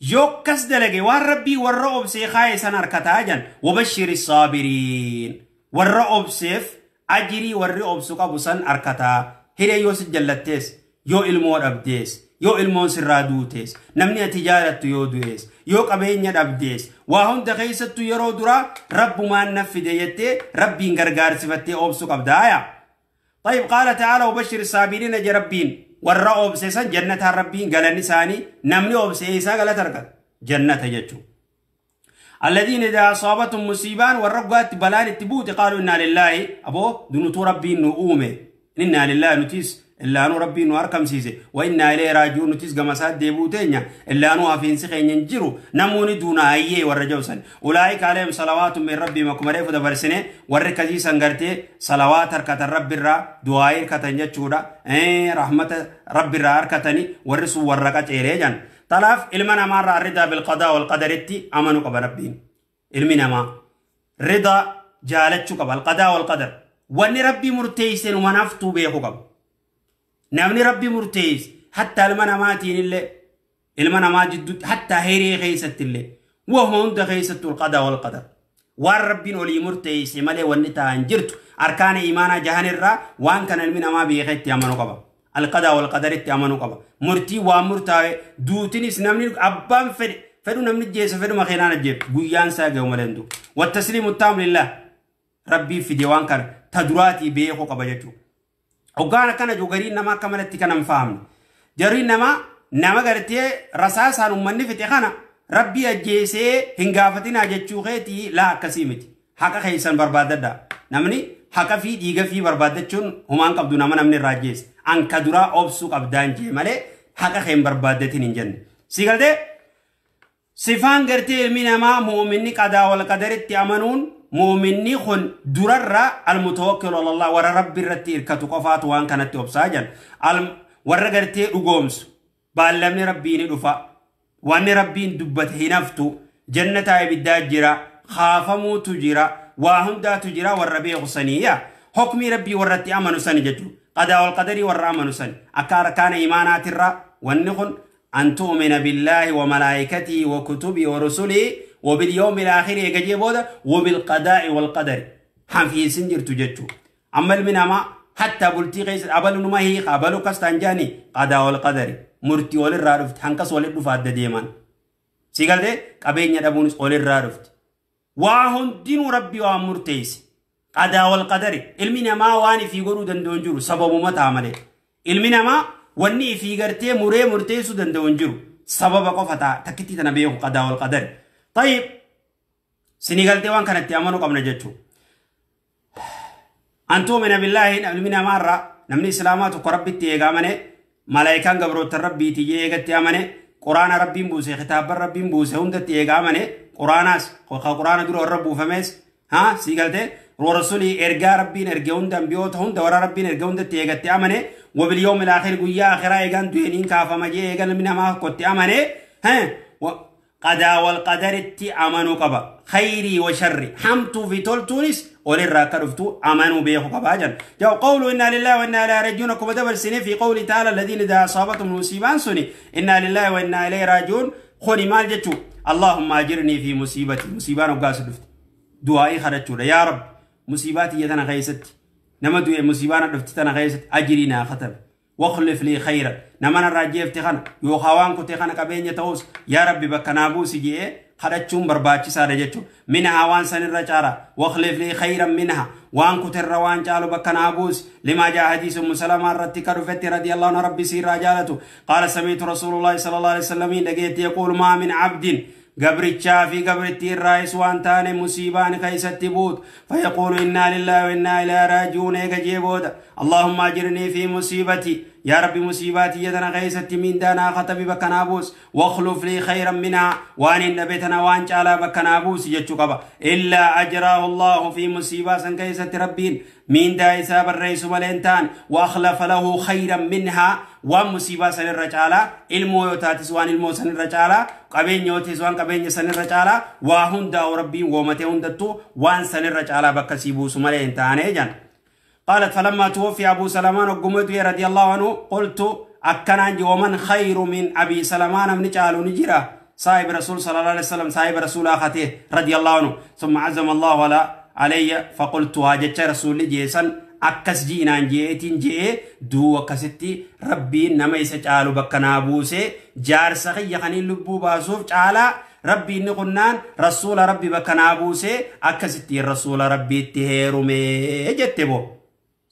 يوك كس دلقي والربي والرؤب سيخاي سنار كتاجن وبشر الصابرين والرؤب سيف أجري والرؤب أبو سن أركتا هنا يو سجلتس يو المور أبديس يو إلمون سرادوتس نمني تجارة يودويس يو قبين يدبديس وهن دخيست يرو درا رب ما نفديته ربي غرغار سفتي أوب سقب دايا طيب قال تعالى وبشر الصابرين أجي ربين warra obsesan jannataan rabbiin galanni isaanii namni obsee isaa galata argata jannata jechuun. الذين إذا أصابتهم مصيبان والرقات بلان التبوت قالوا إنا لله أبو دنوتو ربي نؤومه إنا لله نتيس illaanuu rabbii nu harkamsiise wayinnaa ilee raajuu nutis gamasaat deebuu teenya illaanuu hafiinsi keenyan jiru namoonni duunaayyee warra jabsan ulaa'ika aleem salawaatu min rabbii makumaree fuda barsine warri kasii sangartee salawaat harkatan rabbirraa du'aa'ii harkatan jechuudha rahmata rabbirraa harkatanii warri sun warra qaceelee jan tanaaf ilma namaarraa ridaa bilqadaa wal qadaritti amanuu qaba rabbiin ilmi namaa ridaa jaalachuu qaba alqadaa wal qadar wanni rabbii murteeyse numanaaf tuu beeku qaba نمني ربي مرتيز حتى المنا ماتين اللي المنا ما جدد حتى هيري خيست اللي وهون ده خيست القضاء والقدر والرب نولي مرتيز مالي ونتا انجرت أركان إيمانا جهان الرا وان كان المنا ما بيغيت يامنو قبا القضاء والقدر يامنو قبا مرتي ومرتا دوتنيس نمني أبان فد فدو نمني جيس فدو ما خيران الجيب قيان ساق ومالندو والتسليم التام لله ربي في ديوان تدراتي بيخو قبا جتو Ogana akkana jiru nama namaa akka malatti kana hin nama nama gartee rasa isaan uummanni fite kana rabbi ajjeesee hin gaafatinaa jechuu keetii laa akkasii miti haqa keessan barbaadadha namni haqa fi dhiiga fi barbaadachuun humaan qabdu nama namni irraa ajjeese anka duraa obsuu qabdaan jee malee haqa keen barbaaddatiin hin jenne si galtee sifaan gartee ilmi namaa muuminni qadaa wal qadaritti amanuun muuminni kun durarraa almutawakkil Allah warra rabbi irratti hirkatu qofaatu waan kanatti obsaa jan warra gartee dhugoomsu baallamni rabbii ni dhufa wanni rabbiin dubbate hinaftu jannataa ibiddaa jira khaafamuutu jira waa hundaatu jira warra beekusaniya hokmii rabbii warratti amanu sani jechuudha qadaa wal qadarii warra amanu sani akka arkaana imaanaatirra wanni kun an tu'mina billaahi wa malaa'ikatii wa kutubii wa rusulii وباليوم الآخر يجي بودا وبالقضاء والقدر هم في سنجر تجتو عمل من أما حتى بلتي قيس أبل ما هي قبل كستانجاني قضاء والقدر مرتي ولا رارف تنقص ولا دفاد ديمان سيقال دي قبين يدبونس ولا رارف واهن دين ربي وامرتيس قضاء والقدر علمنا ما واني في غرو دندونجر سبب ما تعمله علمنا ما واني في غرتي مري مرتيس دندونجر سبب قفتا تكتي تنبيه قضاء والقدر طيب سنغلتي وان كانت يامنو قبنا جتشو أنتو من بالله من مرة نمني سلامات قرب تيغامنه ملائكان قبروت ربي تيغت يامنه قرآن ربي بوسه خطاب ربي بوسه هند تيغامنه قرآناس قرآن درو رب فمس ها سيغلتي ورسولي إرجع ربي إرجع هند أنبيوت هند ورا ربي إرجع هند تيغت يامنه وباليوم الآخر قويا آخرا إيغان دوينين كافا مجي إيغان من ما قد يامنه ها qadaa wal qadaritti amanuu qaba khayrii wa sharri hamtuu fi toltuunis walirraa akka dhuftu amanuu beeku qaba jedhan jaw qawlu innaa lillaahi wa innaa ilaahi raaji'uun akkuma dabarsine fi qawli ta'ala alladhiina idaa asaabatum musiibaan suni innaa lillaahi wa innaa ilaahi raaji'uun kuni maal jechuu allaahumma ajirnii fi musiibati musiibaan hoggaa si dhufte du'aa'ii kadhachuudha yaa rabbi musiibaa tiyya tana keessatti nama du'e musiibaan dhufte tana keessatti ajirii naa katabe وخلف لي خيرا نمان الراجيف تخان يو خوان كو تخان قبين يتوس يا ربي بكنابو سيجي خدا إيه؟ خدچون برباچي جتو منها وان سن الرجارة وخلف لي خيرا منها وان كو روان جالو بكنابوس لما جاء حديث ام سلمة رتك فتي رضي الله عنه ربي سير رجالتو قال سميت رسول الله صلى الله عليه وسلم لقيت يقول ما من عبد الشافي قبرتشا في قبرتي وان تاني مصيبان كيس التبوت فيقول إنا لله وإنا إلى راجعون إيجا جيبودا اللهم اجرني في مصيبتي يا رب مصيباتي يدنا غيست من دانا خطبي بكنابوس واخلف لي خيرا منها وان النبيتنا وان جعل بكنابوس يجوكبا إلا أجراه الله في مصيبات غيست ربين من دا إساب الرئيس والإنتان وأخلف له خيرا منها ومصيبة سن الرجالة المو يوتاتس وان المو سن الرجالة قبين يوتس وان قبين سن الرجالة وهن دا ربي ومتهن دتو وان سن الرجالة بكسيبوس ملينتان جان قالت فلما توفي أبو سلمان وقمت رضي الله عنه قلت عندي ومن خير من أبي سلمان من جعلوا نجرة صاحب رسول صلى الله عليه وسلم صاحب رسول أخته رضي الله عنه ثم عزم الله ولا علي فقلت هاجت رسول جيسا أكس جينا جيتين جي دو وكستي ربي نما يسجعلوا بكنا بوسي جار سخي يخني لبو باسوف جعلا ربي نقنان رسول ربي بكنا بوسي أكستي رسول ربي تهيرو مي جتبو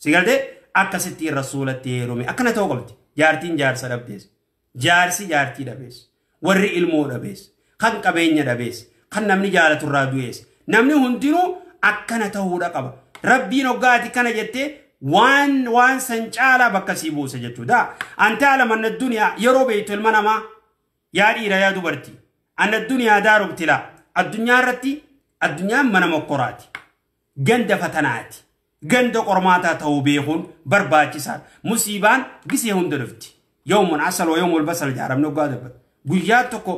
sigaltee akkasittiin rasuulatti heerome akkana ta'uu qabdi jaartiin jaarsa dhabdeessa jaarsi jaartii dhabeessa warri ilmoo dhabeessa kan qabeenya dhabeessa kan namni jaalatu irraa du'eessa namni hundinuu akkana ta'uudha qaba rabbiin hoggaati kana jettee waan waan san caalaa bakka sii buusa jechuudha anta alamanna duniyaa yeroo beektu ilma namaa yaa dhiira yaa dubartii anna duniyaa daarubtila addunyaa irratti addunyaan mana mokkoraati ganda fatanaati ገንደ ቆርማታ ተው ቤኹን በርባቺሳል ሙሲባን ጊሴ ሁንደ ድፍቲ የውሙን አሰል ወየውም ወልበሰል ጃረምነ ጓደበት ጉያ ተኮ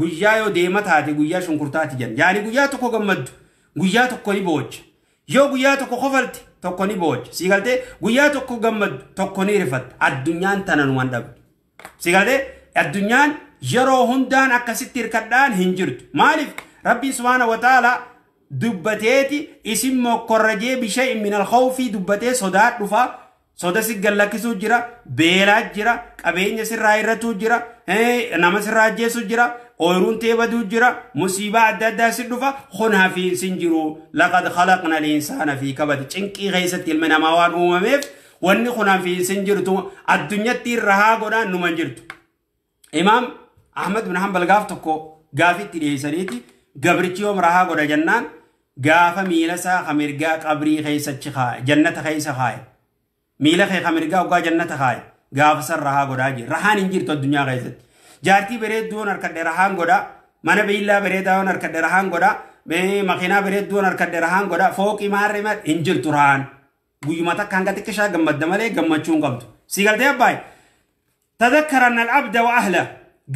ጉያ ዮ ዴመ ታቴ ጉያ ሽንኩርታት ጀን ያኒ ጉያ ተኮ ገመዱ ጉያ ተኮ ይቦች ዮ ጉያ ተኮ ኮፈልቲ tokkoni boocha si galtee guyyaa tokko gammaddu tokkoni rifatta addunyaan tananumaan dhabdu si galtee addunyaan yeroo hundaan akkasitti hirkadhaan hin jirtu maaliif rabbiin subhaana wa ta'aalaa dubbateeti isin mokkorrajee bisha'in min alkhawfii dubbatee sodaa dhufa soda si gallakkisuu jira beelaa jira qabeenya sirraa irratuu jira nama sirraa ajjeesuu jira ooyiruun teebaduu jira musiibaa adda addaa si dhufa hunaa fi sin jiru laqad khalaqna linsaana fi kabati cinqii keessatti ilma namaa waan uumameef wanni hunaa fi sin jirtu addunyatti irra haa godhaan numa jirtu. Imaam Ahmad bin Hanbal gaaf tokko gaafitti dhiyeessaniiti gabrichi yoom rahaa godha jennaan gaafa miila isaa ka mirgaa qabrii keessachi kaaye jannata keessa kaaye miila kee ka mirgaa ugaa jannata kaaye gaafa san rahaa godhaa jira rahaan hin jirtu addunyaa keessatti jaartii bareedduun harkadhe rahaan godhaa mana beellaa bareedaa harkadhe rahaan godhaa makiinaa bareedduun harkadhe rahaan godhaa fooqii maarree maal hin jirtu rahaan guyyuma takka hanga xiqqishaa gammadda malee gammachuu hin qabdu si galtee abbaay tadakkaran al-abda wa ahla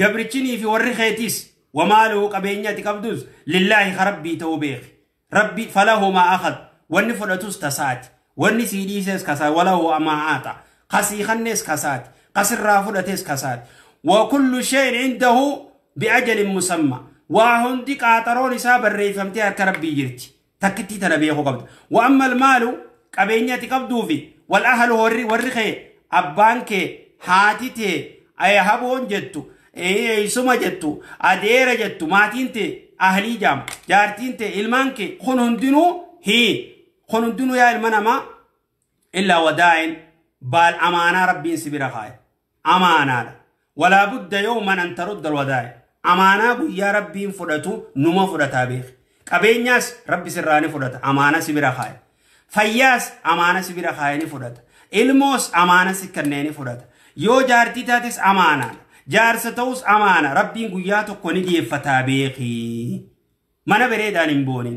gabrichinii fi warri keetiis wamaaluu qabeenya ati qabdus lillaahi ka rabbii ta'uu beeku ربي فله ما أخذ واني فلتوس تسات واني سيديسيس كسات وله ما أعطى قسي خنس كسات قسر رافلتيس كسات وكل شيء عنده بأجل مسمى وهندي قاطرون ساب فمتها كربي جرتي تكتي تنبيه قبض وأما المال قبينيتي قبضو في والأهل وري ورخي أبانك هاتي أيهابون جدتو جتو إيه سما جدتو أدير جدتو ماتين تي ahli jam jartinte ilmanke ilmaan kee kun hundinuu hiin kun hundinuu yaa ilma namaa illaa amana baal amaanaa rabbiin si bira kaa'e amaanaadha walaa budda yooman an tarudda wadaa'e amaanaa guyyaa rabbiin fudhatu numa fudata bi qabeenyaas rabbi sirani fudata amana amaana si bira kaa'e fayyaas amaana ni fudata ilmos amana si kannee ni fudhata yoo jaartii taates jaarsa ta'us amaana rabbiin guyyaa tokko ni dhiyeeffataa beekii mana bareedaan hin boonin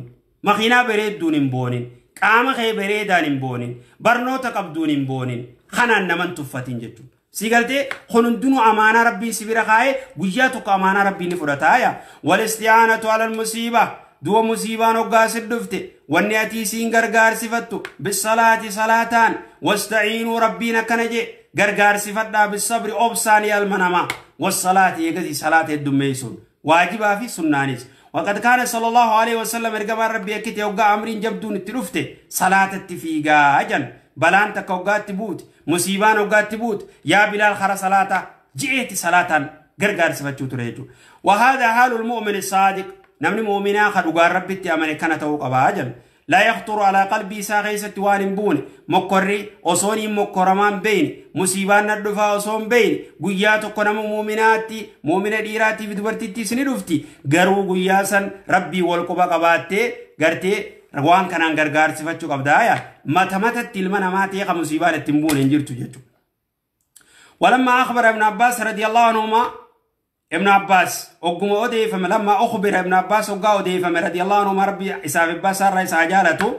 makiinaa bareedduun hin boonin qaama kee bareedaan hin boonin barnoota qabduun hin boonin kanaan naman tuffatiin jechuudha. Si galtee kun hundinuu amaanaa rabbii si bira kaa'ee guyyaa tokko amaanaa rabbii ni fudhataaya. Walistiyaanatu alal musiibaa du'a musiibaan hoggaa si dhufte wanni atii siin gargaarsifattu bisalaati salaataan wastaciinuu rabbiin akkana jee gargaarsifadhaa bisabri obsaan ilma namaa wassalaati eegas salaata heddummeessuun waajibaa fi sunnaanis وقد كان صلى الله عليه وسلم ارجما ربي اكيد يوقع امرين جبدون التلفته صلاه التفيقا اجن بلان تكوقات تبوت musiibaan hoggaatti buute yaa bilaal hara salaataa ji'eeti salaataan gargaarsifachuu ture jechuudha. Wahaadaa haalul mu'mini saadiq namni mu'minaa ka dhugaan rabbitti amane kana ta'uu qabaa jedhu. لا يخطر على قلبي إسا غيسة وان بون مكري أصوني مكرمان بين مصيبان الدفاع أصون بين قياتو قنم مؤمناتي مؤمنة ديراتي في دورتي سندفتي قرو قياسا ربي والقبا قباتي قرتي waan kanaan gargaarsifachuu qabdaaya mata matatti ilma namaa ta'ee kan musiibaan ittiin buune hin jirtu jechuudha. Walammaa akhbara ibn Abbaas radiyallahu anhumaa ابن عباس أقوم أديفم لما أخبر ابن عباس أقا أديفم رضي الله عنه ربي إساف عباس الرئيس عجالته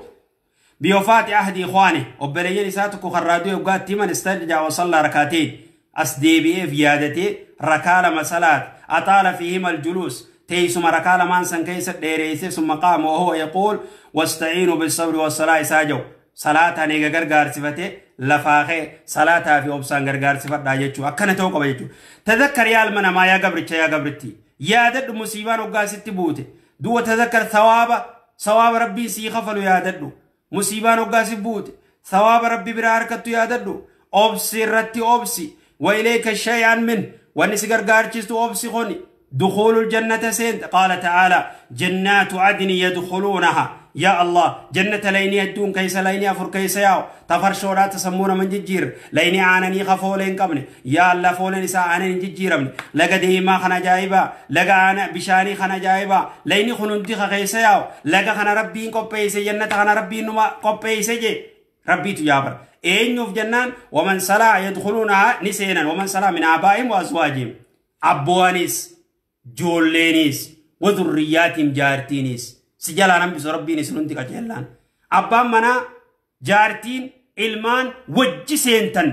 بيوفات أحد إخوانه وبلين إساتك خرادو أقا تيمن استرجع وصلى ركعتين أصدي في يادتي ركال مسالات أطال فيهما الجلوس تيسم ركال مانسا كيس ديريسي ثم قام وهو يقول واستعينوا بالصبر والصلاة ساجو صلاة نيغا غرغار صفتي lafaa ka'e salaataa fi obsaan gargaarsifadhaa jechuudha akkana ta'uu qaba jechuudha. Tazakkar yaalma namaa yaa gabricha yaa gabritti yaadadhu musiibaan hoggaa sitti buute duwwa tazakkar sawaaba sawaaba rabbii sii kafalu yaadadhu musiibaan hoggaa si buute sawaaba rabbi biraa harkattu yaadadhu obsi irratti obsi waileeka shayaan min wanni si gargaarchistu obsi kuni dukhuulul jannata seenta qaala ta'aala jannaatu adni yadkhuluunaha. يا الله جنة ليني أدون كيس ليني أفر كيس ياو تفر شورا تسمونا من ججير ليني آنني خفولين قبل يا الله فولين سا آنني ججير من لغا ديما خنا جايبا لغا آن بشاني خنا جايبا ليني خنونتي خيس ياو لغا خنا ربين كو بيس جنة خنا ربين نما كو بيس جي ربي تجابر إن يوف جنان ومن سلا يدخلونها نسينا ومن سلا من آبائهم وأزواجهم أبوانيس جولينيس وذرياتهم جارتينيس si jalaan hambisu rabbiin isin hundi qajeellaan abbaan manaa jaartiin ilmaan wajji seentan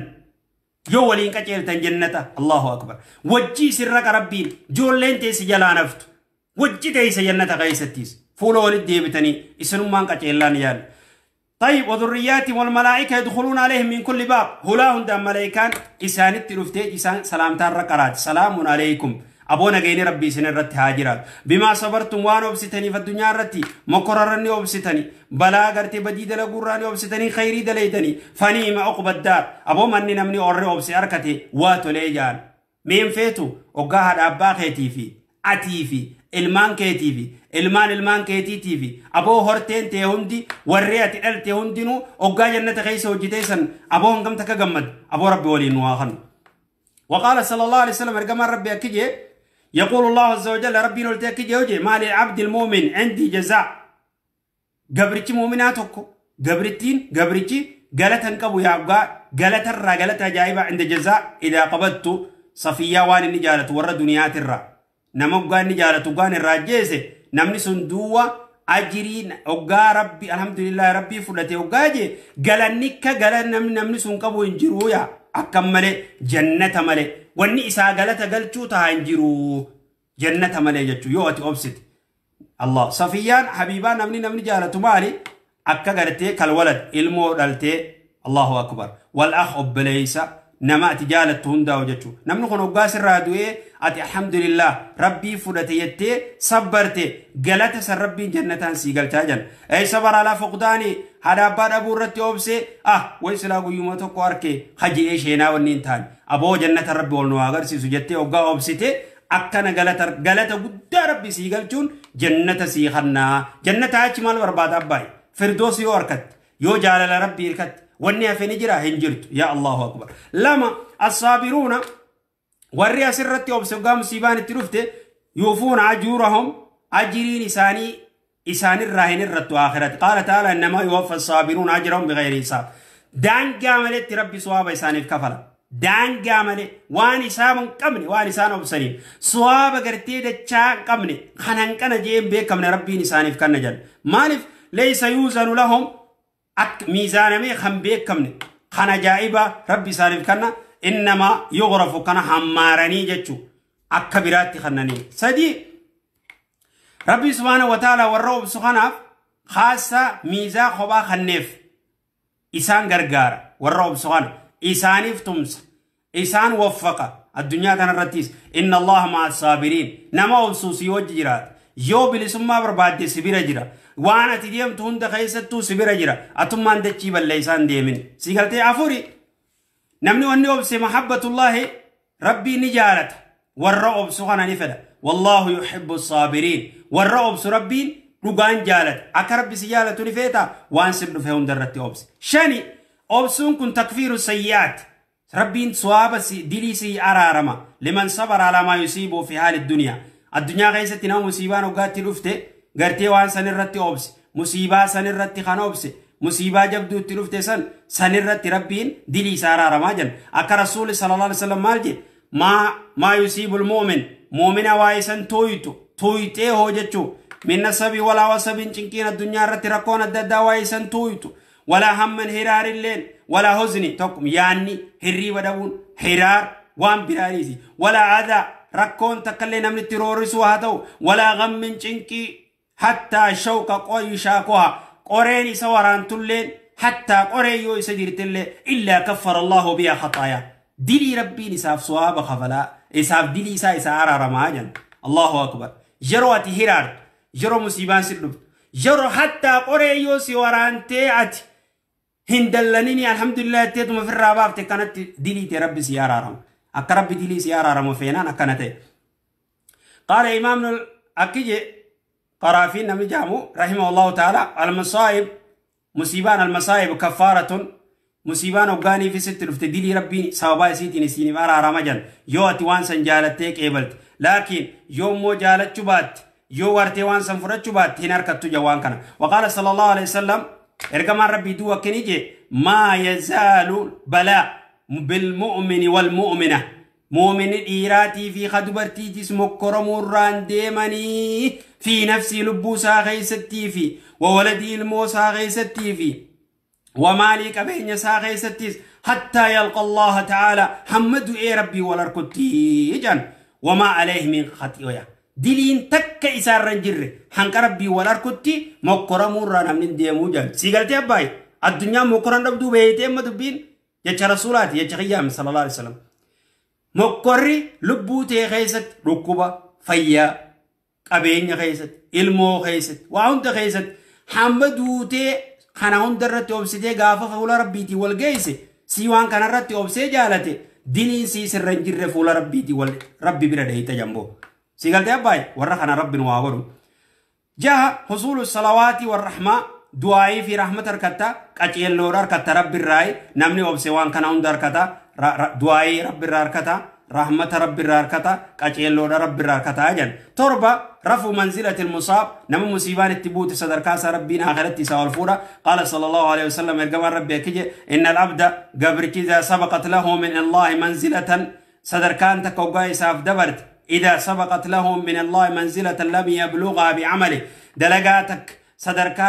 yoo waliin qaceeltan jannata allahu akbar wajji isinra qarabbiin ijoolleen teessi jalaa naftu wajji teeysa jannata keessattiis fuula walit deebitanii isinummaan qaceellaan yaalu طيب وذرياتهم والملائكة يدخلون عليهم من كل باب هلا هندام ملائكان إسانت رفتي إسان سلامتان رقرات سلام عليكم أبونا جيني ربي سنرت هاجرات بما صبرتم وان أبستني في الدنيا رتي مقررني أبستني بلا قرتي بدي دل قراني أبستني خيري دليتني فنيم عقب الدار أبو مني نمني أرى أبسي أركتي واتو ليجان مين فيتو أقاهد أبا خيتي في أتي في ilmaan keetii fi ilmaan ilmaan keetiitii fi aboo horteen tee hundi warree ati dhalte hundinuu oggaa jannata keessa hojjitee san aboo hangam takka gammad aboo rabbi waliin waa kanu. Waqaala sallallahu alaihi wasallam ergamaan rabbi akki jee يقول الله عز وجل ربي نلتك جوجي ما للعبد المؤمن عندي جزاء قبرتي مؤمناتك قبرتين قبرتي قالتها نقبو يا أبقى قالتها الرا قالتها جايبة عند جزاء إذا قبضت صفية وان نجالت ورا دنيات الرا نمبقى نجالت وقان الراجيسي نمني سندوة ajiriin hoggaa rabbi alhamdulillahi rabbii fudhate hoggaa jee galannikka galan namni sun qabu hin akkam malee jannata malee wanni isaa galata galchuu tahaa hin jiru jannata malee jechuu yoo ati obsite Allah safiyyaan habiibaa namni namni jaalatu maali akka gartee kalwalad ilmoo dhaltee Allahu akbar wal akh obboleeysa nama ati jaalattu hundaa'u jechuudha. Namni kun hoggaa sirraa du'ee ati alhamdulillah rabbii fudhate jettee sabbarte galata san rabbiin jannataan sii galchaa jala. Ee sabaraalaa foqdaanii haadha abbaa dhabuu irratti oobsee ah wayi silaa guyyuma tokko arke haji'ee sheenaa wanni hin taane aboo jannata rabbi ol nu agarsiisu jettee hoggaa oobsite akkana galata galata guddaa rabbi sii galchuun jannata sii hannaa jannata achi maal barbaada abbaayi firdoosi yoo harkatti yoo jaalala rabbi hirkatti. وني فين جرا هنجرت يا الله أكبر لما الصابرون وري سرتي وبسقام سيبان تروفت يوفون عجورهم أجرين إساني إساني الرهن الرتو آخرت قال تعالى إنما يوفى الصابرون أجرهم بغير حساب دان قاملة تربي صواب إساني الكفرة دان قاملة وان إسام قمني وان إسان أبسرين صواب قرتيد تشان قمني خنان كان جيم بي قمني ربي نساني في كان جل مالف ليس يوزن لهم أك ميزانمي خم بيك كمني خنا جائبة ربي سالف كنا إنما يغرف كنا حمارني جتشو أك براتي خنني سدي ربي سبحانه وتعالى والرب سبحانه خاصة ميزا خبا خنف إسان غرغار والرب سبحانه إسانيف تمس إسان وفق الدنيا تنرتيس إن الله مع الصابرين نما أبسوسي وجرات يو بلسما بربادي سبير جرات وانا تديم تون دخيست تو سبيرا جرا اتم ماند تجيب الليسان ديمين سيغلتي عفوري نمني واني عبسي محبة الله ربي نجالت والرعب سخنا نفدا والله يحب الصابرين والرعب سربين رقان جالت اكا ربي سيالت نفيتا وان سبن فهم درت عبسي شاني عبسون كن تكفير السيئات ربين سواب سي دلي سي عرارما لمن صبر على ما يصيبه في حال الدنيا الدنيا غيستنا مصيبان وقاتل افته gartee waan san irratti oobse musiibaa san irratti kan oobse musiibaa jabduutti dhufte san san irratti rabbiin dilii isaa araaramaa jira akka rasuuli sallallahu alaihi wasallam maal jedhe maa maa yusiibul mu'min mu'mina waa'ee san tooyitu tooyitee hoo jechuu minna sabi walaa wasabiin cinqiin addunyaa irratti rakkoon adda addaa waa'ee san tooyitu walaa hamman hiraarilleen walaa hozni tokko yaanni hirriiba dhabuun hiraar waan biraariisi walaa adaa rakkoon takka illee namni itti roorisuu haa ta'u walaa gammin cinqii حتى شوكا قوي شاكوها قرين سوران تلين حتى قرين يو يسجر تلين إلا كفر الله بها خطايا دلي ربي نساف سواب خفلا إساف دلي سا إسا عرار الله أكبر جرواتي هرار جرو مسيبان سلوب جرو حتى قرين يو سوران تيعتي هندلنيني الحمد لله تيتم في الرباب تكنت دلي تي ربي تربي سيارارهم أكرب دلي سيارارهم فينا أكنت قال إمامنا أكيد قرافين نمي جامو رحمه الله تعالى المصائب مصيبان المصائب كفارة مصيبان وقاني في ست رفت دلي ربي سوابا سيتي نسيني مارا رمجان يو اتوان سن جالتك ايبلت لكن يوم مو جالت شبات يو وارتي وان سن فرات شبات هنار كتو جوان كان وقال صلى الله عليه وسلم ارقمان ربي دوا كنيجي ما يزال بلاء بالمؤمن والمؤمنة مؤمن الإيراتي في خدبرتي جسمك كرموران ديمني في نفسي لبوسا غيستي في وولدي الموسى غيستي في ومالي كبين يسا غيستيس حتى يلقى الله تعالى حمد اي ربي ولركتي جان وما عليه من خطيئة دلين تك إسار رنجر حنك ربي ولركتي مقرم رانا من ديمو جان سيقلت أباي الدنيا مقرن ربدو بيتي مدبين دبين يتش رسولاتي يتش خيام صلى الله عليه وسلم مقرر لبوتي غيست ركوبة فيا qabeenya keessatti ilmoo keessatti waa hunda keessatti hamba duutee kana hunda irratti obsitee gaafa fuula rabbiitii wal geesse si waan kana irratti obsee jaalate diniin sii sirra hin jirre fuula rabbiitii wal rabbi bira dheeyta jamboo si galtee abbaaye warra kana rabbin waa godhu jaha husuulu salawaatii warrahmaa du'aayii fi rahmata harkatta qaceelloodha harkatta rabbi irraayi namni obse waan kana hunda harkata du'aayii rabbi irraa harkata رحمة رب الراركتا قاچيلو رب الراركتا جن تربة رفو منزلة المصاب نمو مصيبان التبوت صدر كاسا ربنا آخرتي سوال فورا قال صلى الله عليه وسلم ارقم ربي كجي إن العبد قبر كذا سبقت له من الله منزلة صدر كان تقوقاي ساف دبرت إذا سبقت له من الله منزلة لم يبلغها بعمله دلقاتك صدر صدرك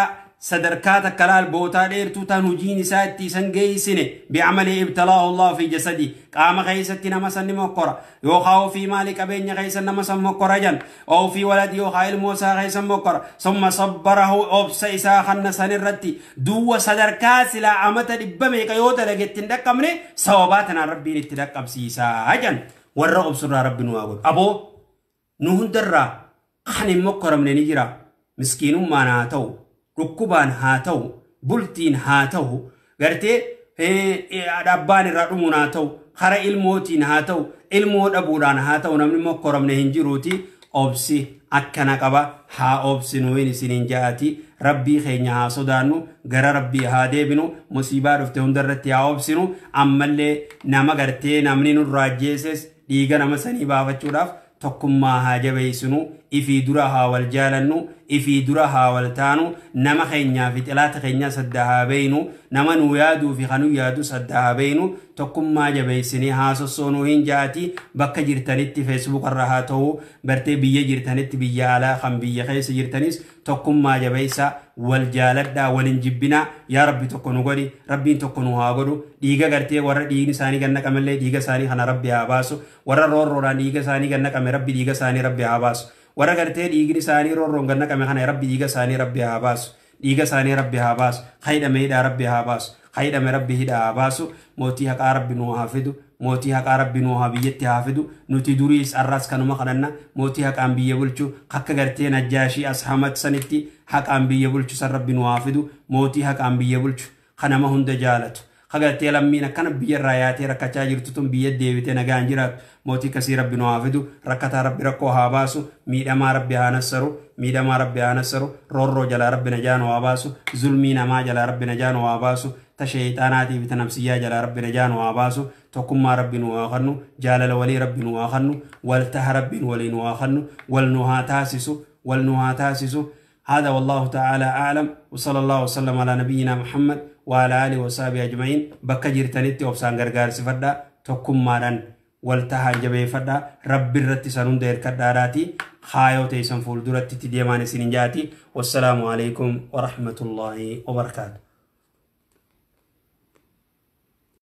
سدركات كلال بوتا ليرتو تان وجين ساتي سنجي سنة بعمل ابتلاه الله في جسدي قام خيسة نما سن مقرة يوخاو في مالك بين خيسة نما مقر جن أو في ولد يوخاو الموسى خيسة مقر ثم صبره أبسا إسا خن سن الرتي دو سدركات سلا عمت لبميك يوتا لغت تندقمني سواباتنا ربي نتدقم سيسا هجن ورغب سر ربي نواغل أبو نهندر خن مقرة من نجرة مسكين ما ناتو dhukkubaan haa ta'u bultiin haa ta'u gartee dhabbaan irraa dhumuun haa ta'u hara ilmootiin haa ta'u ilmoo dhabuudhaan haa ta'u namni mokkoramne hin jiruuti obsi akkana qaba haa obsinu hin isiniin ja'ati rabbii keenya haa sodaannu gara rabbii haa deebinu musiibaa dhufte hundarratti haa obsinu ammallee nama gartee namni nurraa jeeses dhiiga nama sanii baafachuudhaaf tokkummaa haa jabeessinu ifii dura haa wal jaalannu ifii dura haa wal taanu nama keenyaa fi xilaata keenya sadda haa beeynu nama nu yaaduu fi kanu yaadu sadda haa beeynu tokkummaa jabeessinii haa sossoonuu hin jaati bakka jirtanitti feesbuukarra haa ta'u bartee biyya jirtanitti biyya alaa kan biyya keessa jirtanis tokkummaa jabeessa wal jaaladhaa walin jibbinaa yaa rabbi tokko nu godhi rabbiin tokko nu haa godhu dhiiga gartee warra dhiigni isaanii ganna qamallee dhiiga isaanii kana rabbi haa baasu warra roorroodhaan dhiiga isaanii ganna qame rabbi dhiiga isaanii rabbi haa baasu. warra gartee dhiigni isaanii roorroon ganna qame kana rabbi dhiiga isaanii rabbi haa baasu dhiiga isaanii rabbi haa baasu haydhame hidhaa rabbi haa baasu haydhame rabbi hidhaa haa baasu mootii haqaa rabbi nuu haa fidu mootii haqaa rabbi nuu haa biyyatti haa fidu nuti duriis arraas kanuma kadhanna mootii haqaan biyya bulchu akka gartee najjaashii as ashamat sanitti haqaan biyya bulchu san rabbi nuu haa fidu mootii haqaan biyya bulchu kanama hunda jaalatu hagaltee lammiin akkana biyya irraa yaatee rakkachaa jirtu tun biyya deebitee nagaan jiraatu mootii kasii rabbi nu haa fidu rakkataa rabbi rakkoo haa baasu miidhamaa rabbi haa nassaru miidhamaa rabbi haa nassaru roorroo jalaa rabbi najaa nu haa baasu zulmii namaa jalaa rabbi najaa nu haa baasu ta sheeyxaanaatiif ta nabsiyyaa jalaa rabbi najaa nu haa baasu tokkummaa rabbi nu haa kannu jaalala walii rabbi nu haa kannu waltaha rabbi walii nu haa kannu wal nu haa taasisu wal nu ها تاسسوا هذا والله تعالى أعلم وصلى الله وسلم على نبينا محمد وعلى آله وصحبه أجمعين بكا جرتنيت وبسان غرغار سفدا تكم مالان والتها جبيفدا رب الرت سنون دير كداراتي خايو تيسن فول درت تديمان سنجاتي والسلام عليكم ورحمة الله وبركاته